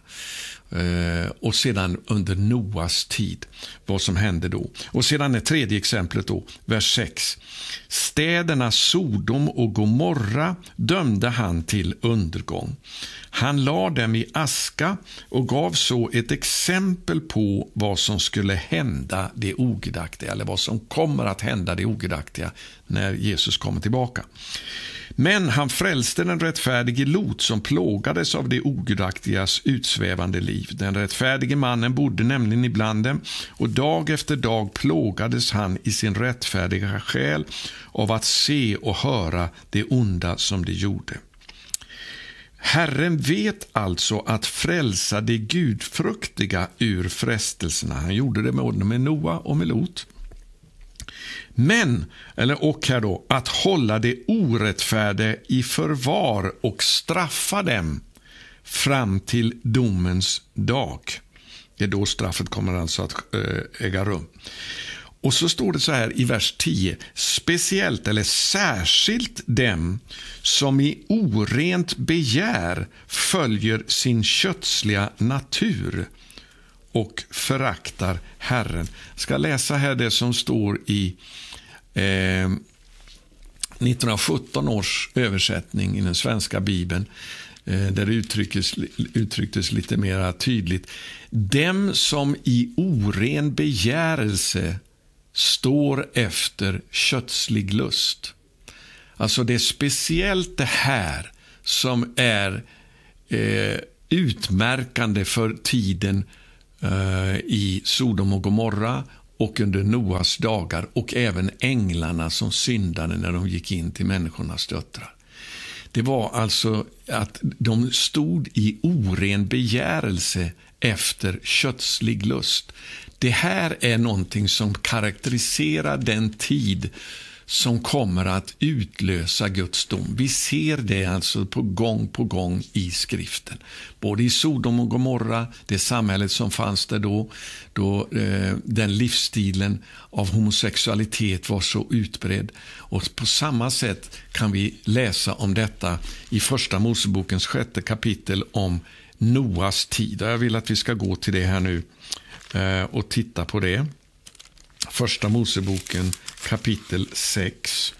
[SPEAKER 1] Eh, och sedan under Noas tid, vad som hände då. Och sedan är tredje exemplet då, vers 6. Städerna Sodom och Gomorra dömde han till undergång. Han lade dem i aska och gav så ett exempel på vad som skulle hända det ogudaktiga, eller vad som kommer att hända det ogudaktiga när Jesus kommer tillbaka. Men han frälste den rättfärdige Lot som plågades av det ogudaktigas utsvävande liv. Den rättfärdige mannen bodde nämligen ibland dem och dag efter dag plågades han i sin rättfärdiga själ av att se och höra det onda som de gjorde. Herren vet alltså att frälsa de gudfruktiga ur frestelserna. Han gjorde det både med Noa och med Lot. Men, eller och här då, att hålla det orättfärdiga i förvar och straffa dem fram till domens dag. Det är då straffet kommer alltså att eh, äga rum. Och så står det så här i vers 10. Speciellt eller särskilt dem som i orent begär följer sin kötsliga natur och föraktar Herren. Jag ska läsa här det som står i 1917 ehm, års översättning i den svenska bibeln eh, där det uttrycktes, uttrycktes lite mer tydligt. Dem som i oren begärelse står efter kötslig lust. Alltså det är speciellt det här som är eh, utmärkande för tiden eh, i Sodom och Gomorra och under Noas dagar och även änglarna som syndade när de gick in till människornas döttrar. Det var alltså att de stod i oren begärelse efter kötslig lust. Det här är någonting som karaktäriserar den tid som kommer att utlösa Guds dom. Vi ser det alltså på gång på gång i skriften. Både i Sodom och Gomorra, det samhället som fanns där då, då eh, den livsstilen av homosexualitet var så utbredd. Och på samma sätt kan vi läsa om detta i Första Mosebokens sjätte kapitel om Noas tid. Jag vill att vi ska gå till det här nu eh, och titta på det. Första Moseboken kapitel 6.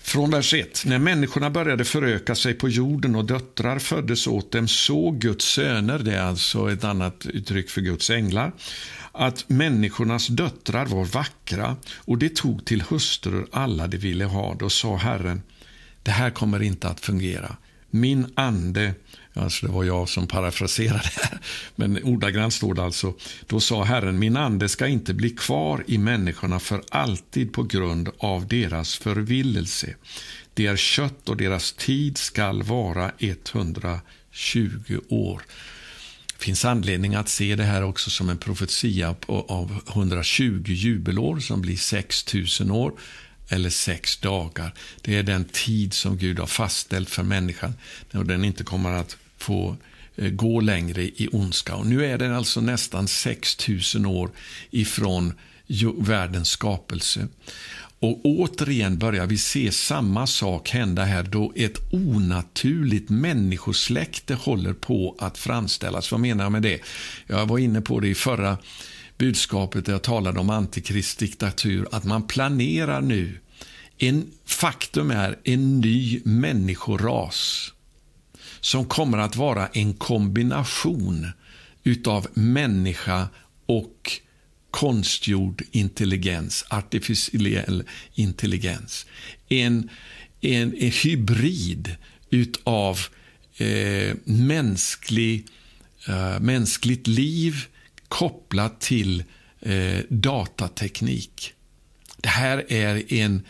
[SPEAKER 1] Från vers 1. När människorna började föröka sig på jorden och döttrar föddes åt dem såg Guds söner, det är alltså ett annat uttryck för Guds änglar, att människornas döttrar var vackra och det tog till hustrur alla de ville ha. Då sa Herren, det här kommer inte att fungera. Min ande Alltså det var jag som parafraserade här. Men ordagrant står det alltså. Då sa Herren, min ande ska inte bli kvar i människorna för alltid på grund av deras förvillelse. Deras kött och deras tid skall vara 120 år. Det finns anledning att se det här också som en profetia av 120 jubelår som blir 6000 år eller sex dagar. Det är den tid som Gud har fastställt för människan och den inte kommer att få eh, gå längre i ondska. Och nu är den alltså nästan 6000 år ifrån världens skapelse. Och återigen börjar vi se samma sak hända här då ett onaturligt människosläkte håller på att framställas. Vad menar jag med det? Jag var inne på det i förra budskapet där jag talade om antikrist diktatur, att man planerar nu. En, faktum är en ny människoras som kommer att vara en kombination utav människa och konstgjord intelligens, artificiell intelligens. En, en, en hybrid utav eh, mänsklig, eh, mänskligt liv kopplat till eh, datateknik. Det här är en,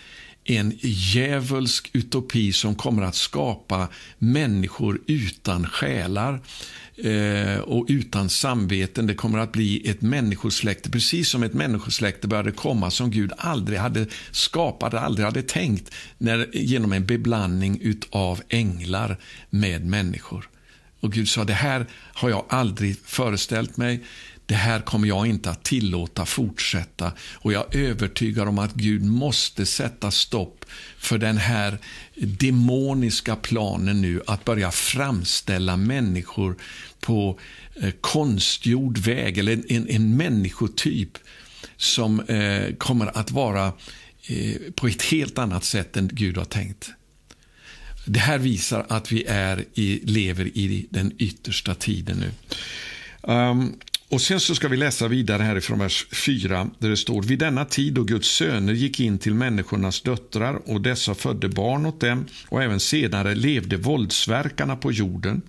[SPEAKER 1] en djävulsk utopi som kommer att skapa människor utan själar eh, och utan samveten. Det kommer att bli ett människosläkte, precis som ett människosläkte började komma som Gud aldrig hade skapat, aldrig hade tänkt när, genom en beblandning av änglar med människor. Och Gud sa, det här har jag aldrig föreställt mig det här kommer jag inte att tillåta fortsätta. Och jag är övertygad om att Gud måste sätta stopp för den här demoniska planen nu att börja framställa människor på eh, konstgjord väg, eller en, en, människotyp som eh, kommer att vara eh, på ett helt annat sätt än Gud har tänkt. Det här visar att vi är i, lever i den yttersta tiden nu. Um, och sen så ska vi läsa vidare härifrån vers 4 där det står Vid denna tid då Guds söner gick in till människornas döttrar och dessa födde barn åt dem och även senare levde våldsverkarna på jorden.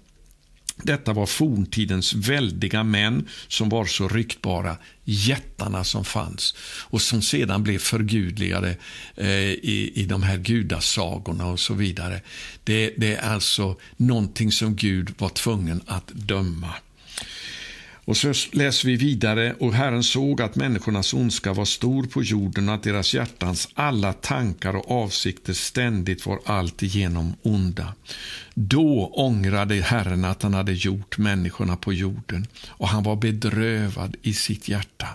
[SPEAKER 1] Detta var forntidens väldiga män som var så ryktbara, jättarna som fanns och som sedan blev förgudligade eh, i, i de här gudasagorna och så vidare. Det, det är alltså någonting som Gud var tvungen att döma. Och så läser vi vidare, och Herren såg att människornas ondska var stor på jorden och att deras hjärtans alla tankar och avsikter ständigt var alltigenom onda. Då ångrade Herren att han hade gjort människorna på jorden och han var bedrövad i sitt hjärta.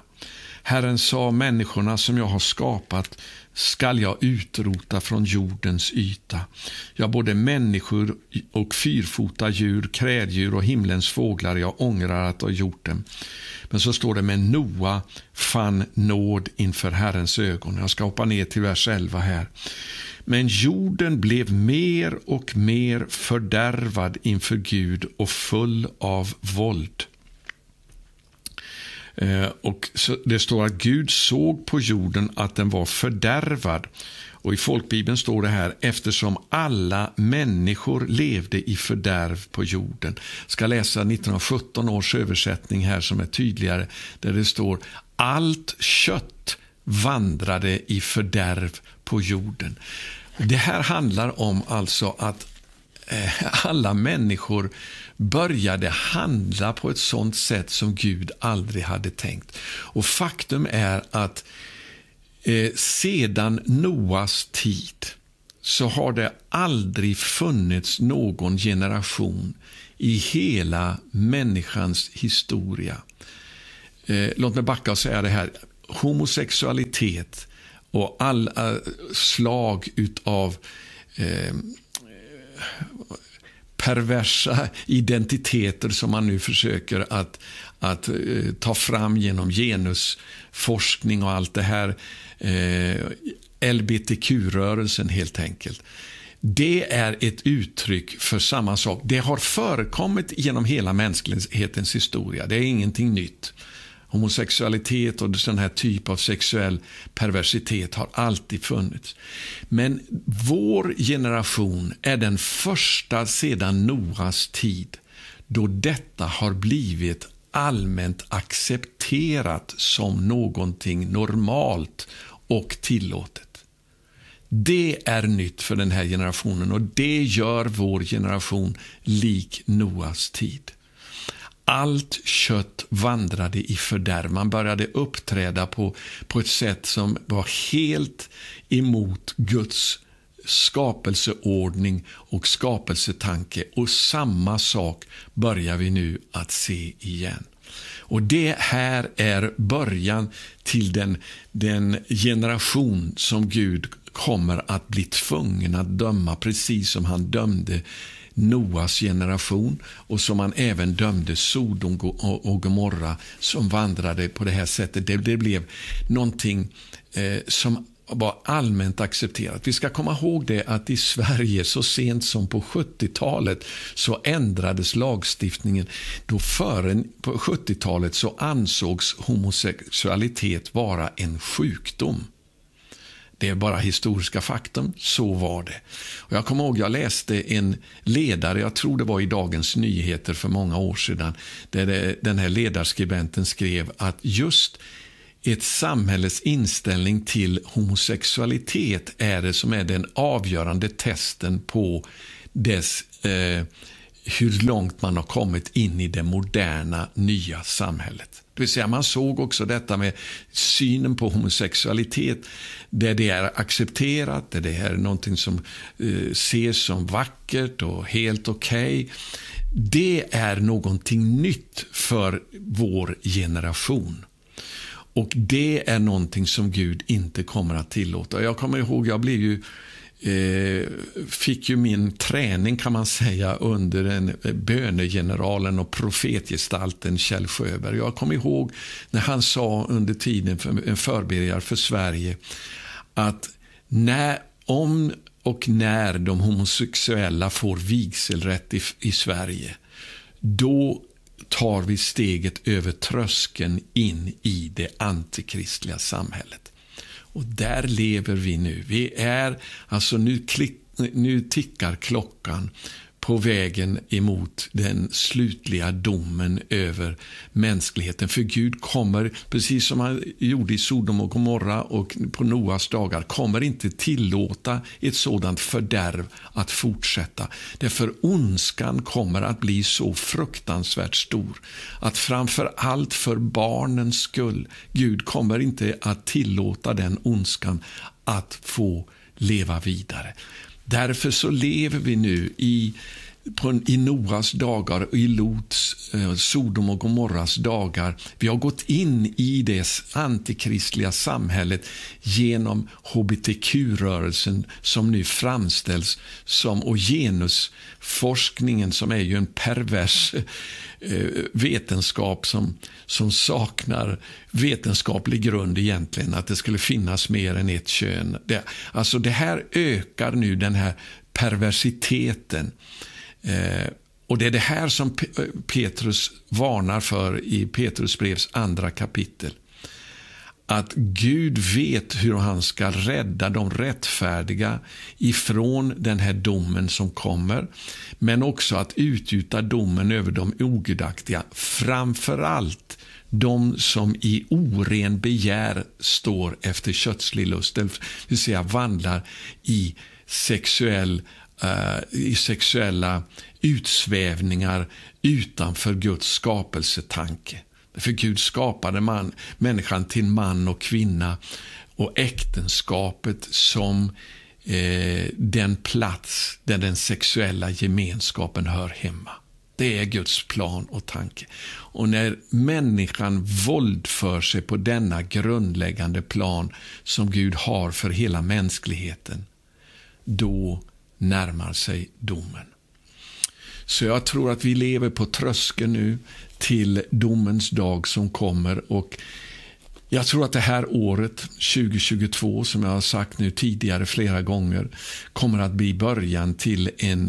[SPEAKER 1] Herren sa, människorna som jag har skapat skall jag utrota från jordens yta. Ja, både människor och fyrfota djur, kräddjur och himlens fåglar, jag ångrar att ha gjort dem. Men så står det, med Noa fann nåd inför Herrens ögon. Jag ska hoppa ner till vers 11 här. Men jorden blev mer och mer fördärvad inför Gud och full av våld. Eh, och Det står att Gud såg på jorden att den var fördärvad. Och I folkbibeln står det här eftersom alla människor levde i fördärv på jorden. Jag ska läsa 1917 års översättning här som är tydligare där det står allt kött vandrade i fördärv på jorden. Det här handlar om alltså att eh, alla människor började handla på ett sånt sätt som Gud aldrig hade tänkt. Och faktum är att eh, sedan Noas tid så har det aldrig funnits någon generation i hela människans historia. Eh, låt mig backa och säga det här. Homosexualitet och alla eh, slag utav eh, perversa identiteter som man nu försöker att, att eh, ta fram genom genusforskning och allt det här. Eh, LBTQ-rörelsen helt enkelt. Det är ett uttryck för samma sak. Det har förekommit genom hela mänsklighetens historia. Det är ingenting nytt homosexualitet och den här typen av sexuell perversitet har alltid funnits. Men vår generation är den första sedan Noas tid då detta har blivit allmänt accepterat som någonting normalt och tillåtet. Det är nytt för den här generationen och det gör vår generation lik Noas tid allt kött vandrade i fördärv. Man började uppträda på, på ett sätt som var helt emot Guds skapelseordning och skapelsetanke. Och samma sak börjar vi nu att se igen. Och Det här är början till den, den generation som Gud kommer att bli tvungen att döma precis som han dömde Noas generation och som man även dömde Sodom och Gomorra som vandrade på det här sättet. Det, det blev någonting eh, som var allmänt accepterat. Vi ska komma ihåg det att i Sverige så sent som på 70-talet så ändrades lagstiftningen. Då före på 70-talet så ansågs homosexualitet vara en sjukdom. Det är bara historiska faktum. Så var det. Och jag kommer ihåg jag läste en ledare, jag tror det var i Dagens Nyheter för många år sedan, där det, den här ledarskribenten skrev att just ett samhälles inställning till homosexualitet är det som är den avgörande testen på dess, eh, hur långt man har kommit in i det moderna, nya samhället. Det vill säga man såg också detta med synen på homosexualitet där det är accepterat, där det är någonting som eh, ses som vackert och helt okej. Okay. Det är någonting nytt för vår generation. Och det är någonting som Gud inte kommer att tillåta. Jag kommer ihåg, jag blev ju Eh, fick ju min träning kan man säga under en eh, bönegeneralen och profetgestalten Kjell Sjöberg. Jag kommer ihåg när han sa under tiden för, en förberedare för Sverige att när, om och när de homosexuella får vigselrätt i, i Sverige då tar vi steget över tröskeln in i det antikristliga samhället. Och där lever vi nu. Vi är, alltså nu, klick, nu tickar klockan på vägen emot den slutliga domen över mänskligheten. För Gud kommer, precis som han gjorde i Sodom och Gomorra och på Noas dagar, kommer inte tillåta ett sådant fördärv att fortsätta. Därför ondskan kommer att bli så fruktansvärt stor att framför allt för barnens skull, Gud kommer inte att tillåta den ondskan att få leva vidare. Därför så lever vi nu i, på, i Noras dagar och i Lots, eh, Sodom och Gomorras dagar. Vi har gått in i det antikristliga samhället genom hbtq-rörelsen som nu framställs som och genusforskningen som är ju en pervers Eh, vetenskap som, som saknar vetenskaplig grund egentligen, att det skulle finnas mer än ett kön. Det, alltså det här ökar nu den här perversiteten. Eh, och det är det här som eh, Petrus varnar för i Petrus brevs andra kapitel att Gud vet hur han ska rädda de rättfärdiga ifrån den här domen som kommer, men också att utgjuta domen över de ogudaktiga, Framförallt de som i oren begär står efter kötslig lust, det vill säga vandlar i, sexuell, uh, i sexuella utsvävningar utanför Guds skapelsetanke. För Gud skapade man, människan till man och kvinna och äktenskapet som eh, den plats där den sexuella gemenskapen hör hemma. Det är Guds plan och tanke. Och när människan våldför sig på denna grundläggande plan som Gud har för hela mänskligheten, då närmar sig domen. Så jag tror att vi lever på tröskeln nu till domens dag som kommer. Och jag tror att det här året, 2022, som jag har sagt nu tidigare flera gånger, kommer att bli början till en,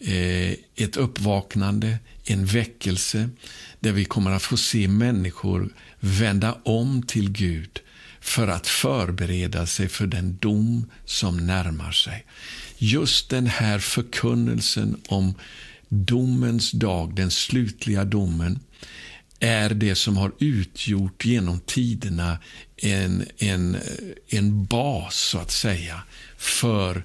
[SPEAKER 1] eh, ett uppvaknande, en väckelse, där vi kommer att få se människor vända om till Gud för att förbereda sig för den dom som närmar sig. Just den här förkunnelsen om domens dag, den slutliga domen, är det som har utgjort genom tiderna en, en, en bas, så att säga, för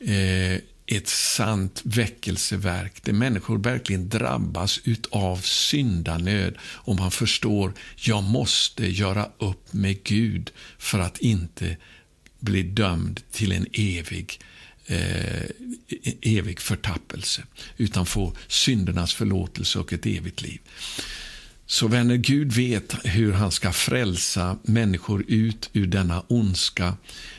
[SPEAKER 1] eh, ett sant väckelseverk där människor verkligen drabbas utav syndanöd och man förstår jag måste göra upp med Gud för att inte bli dömd till en evig eh, evig förtappelse, utan få syndernas förlåtelse och ett evigt liv. Så vänner, Gud vet hur han ska frälsa människor ut ur denna ondska,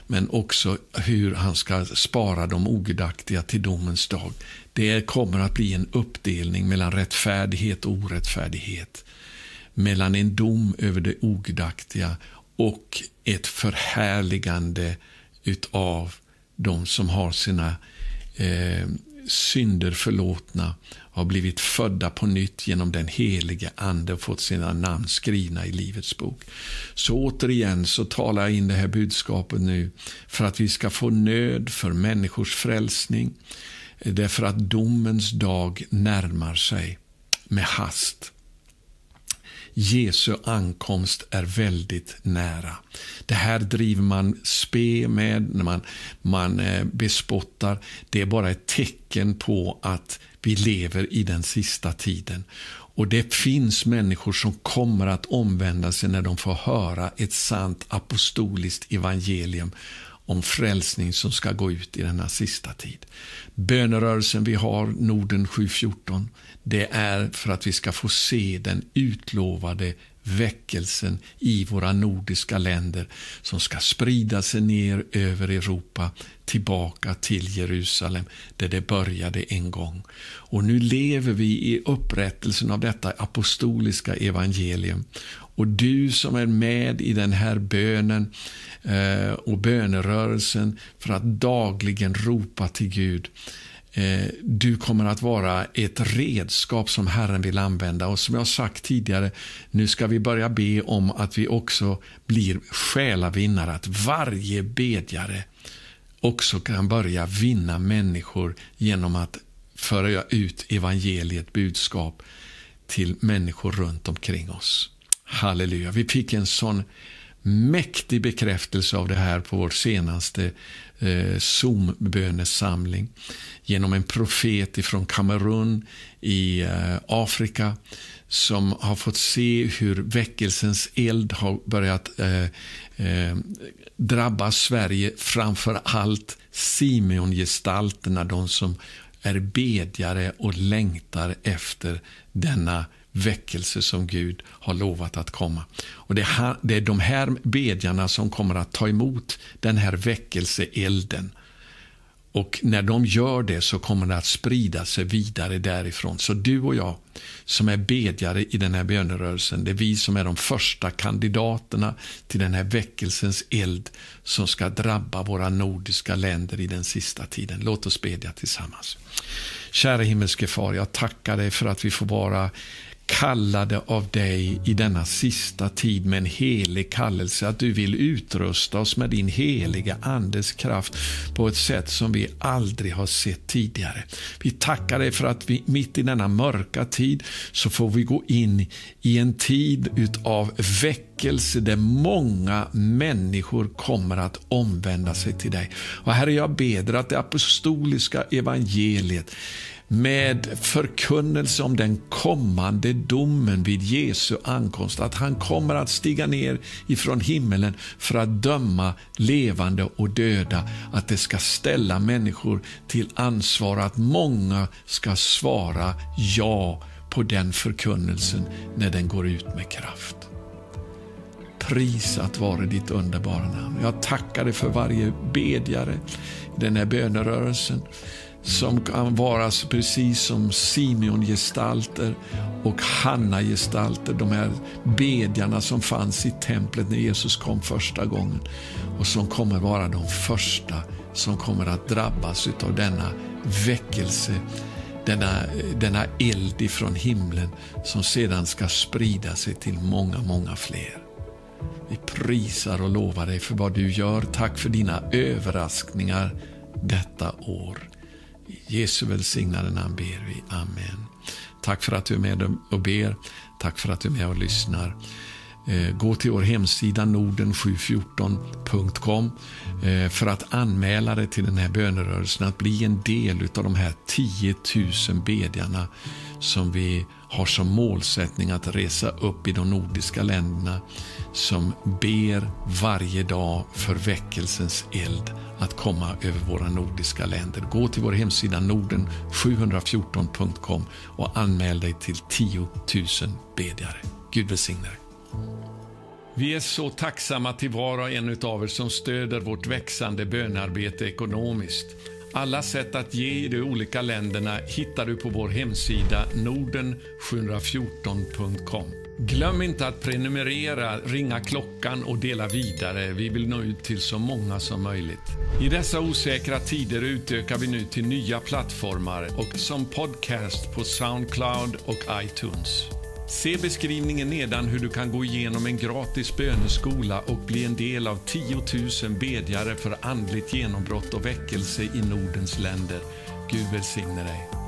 [SPEAKER 1] men också hur han ska spara de ogudaktiga till domens dag. Det kommer att bli en uppdelning mellan rättfärdighet och orättfärdighet, mellan en dom över det ogudaktiga och ett förhärligande utav de som har sina eh, synder förlåtna har blivit födda på nytt genom den helige Ande och fått sina namn skrivna i Livets bok. Så återigen så talar jag in det här budskapet nu för att vi ska få nöd för människors frälsning därför att domens dag närmar sig med hast. Jesu ankomst är väldigt nära. Det här driver man spe med, när man, man eh, bespottar. Det är bara ett tecken på att vi lever i den sista tiden. Och Det finns människor som kommer att omvända sig när de får höra ett sant apostoliskt evangelium om frälsning som ska gå ut i denna sista tid. Bönerörelsen vi har, Norden 714, det är för att vi ska få se den utlovade väckelsen i våra nordiska länder som ska sprida sig ner över Europa tillbaka till Jerusalem där det började en gång. Och nu lever vi i upprättelsen av detta apostoliska evangelium. Och du som är med i den här bönen eh, och bönerörelsen för att dagligen ropa till Gud Eh, du kommer att vara ett redskap som Herren vill använda. Och som jag sagt tidigare, nu ska vi börja be om att vi också blir själavinnare. Att varje bedjare också kan börja vinna människor genom att föra ut evangeliet, budskap, till människor runt omkring oss. Halleluja. Vi fick en sån mäktig bekräftelse av det här på vår senaste eh, Zoom-bönesamling genom en profet från Kamerun i eh, Afrika som har fått se hur väckelsens eld har börjat eh, eh, drabba Sverige, framför allt Simeon-gestalterna, de som är bedjare och längtar efter denna väckelse som Gud har lovat att komma. Och det, här, det är de här bedjarna som kommer att ta emot den här väckelseelden. Och när de gör det så kommer det att sprida sig vidare därifrån. Så du och jag som är bedjare i den här bönerörelsen, det är vi som är de första kandidaterna till den här väckelsens eld som ska drabba våra nordiska länder i den sista tiden. Låt oss bedja tillsammans. Kära himmelske far, jag tackar dig för att vi får vara kallade av dig i denna sista tid med en helig kallelse, att du vill utrusta oss med din heliga Andes kraft på ett sätt som vi aldrig har sett tidigare. Vi tackar dig för att vi mitt i denna mörka tid så får vi gå in i en tid av väckelse där många människor kommer att omvända sig till dig. Och Herre, jag ber att det apostoliska evangeliet med förkunnelse om den kommande domen vid Jesu ankomst. Att han kommer att stiga ner ifrån himmelen för att döma levande och döda. Att det ska ställa människor till ansvar, att många ska svara ja på den förkunnelsen när den går ut med kraft. Prisat vare ditt underbara namn. Jag tackar dig för varje bedjare i den här bönerörelsen som kan vara precis som Simeon-gestalter och Hanna-gestalter. De här bedjarna som fanns i templet när Jesus kom första gången och som kommer vara de första som kommer att drabbas av denna väckelse, denna, denna eld ifrån himlen som sedan ska sprida sig till många, många fler. Vi prisar och lovar dig för vad du gör. Tack för dina överraskningar detta år. Jesu välsignade namn ber vi. Amen. Tack för att du är med och ber. Tack för att du är med och lyssnar. Eh, gå till vår hemsida norden714.com eh, för att anmäla dig till den här bönerörelsen, att bli en del av de här 10 000 bedjarna som vi har som målsättning att resa upp i de nordiska länderna som ber varje dag för väckelsens eld att komma över våra nordiska länder. Gå till vår hemsida norden714.com och anmäl dig till 10 000 bedjare. Gud välsigne dig. Vi är så tacksamma till var och en av er som stöder vårt växande bönarbete ekonomiskt. Alla sätt att ge i de olika länderna hittar du på vår hemsida norden714.com. Glöm inte att prenumerera, ringa klockan och dela vidare. Vi vill nå ut till så många som möjligt. I dessa osäkra tider utökar vi nu till nya plattformar och som podcast på Soundcloud och iTunes. Se beskrivningen nedan hur du kan gå igenom en gratis böneskola och bli en del av 10 000 bedjare för andligt genombrott och väckelse i Nordens länder. Gud välsigne dig.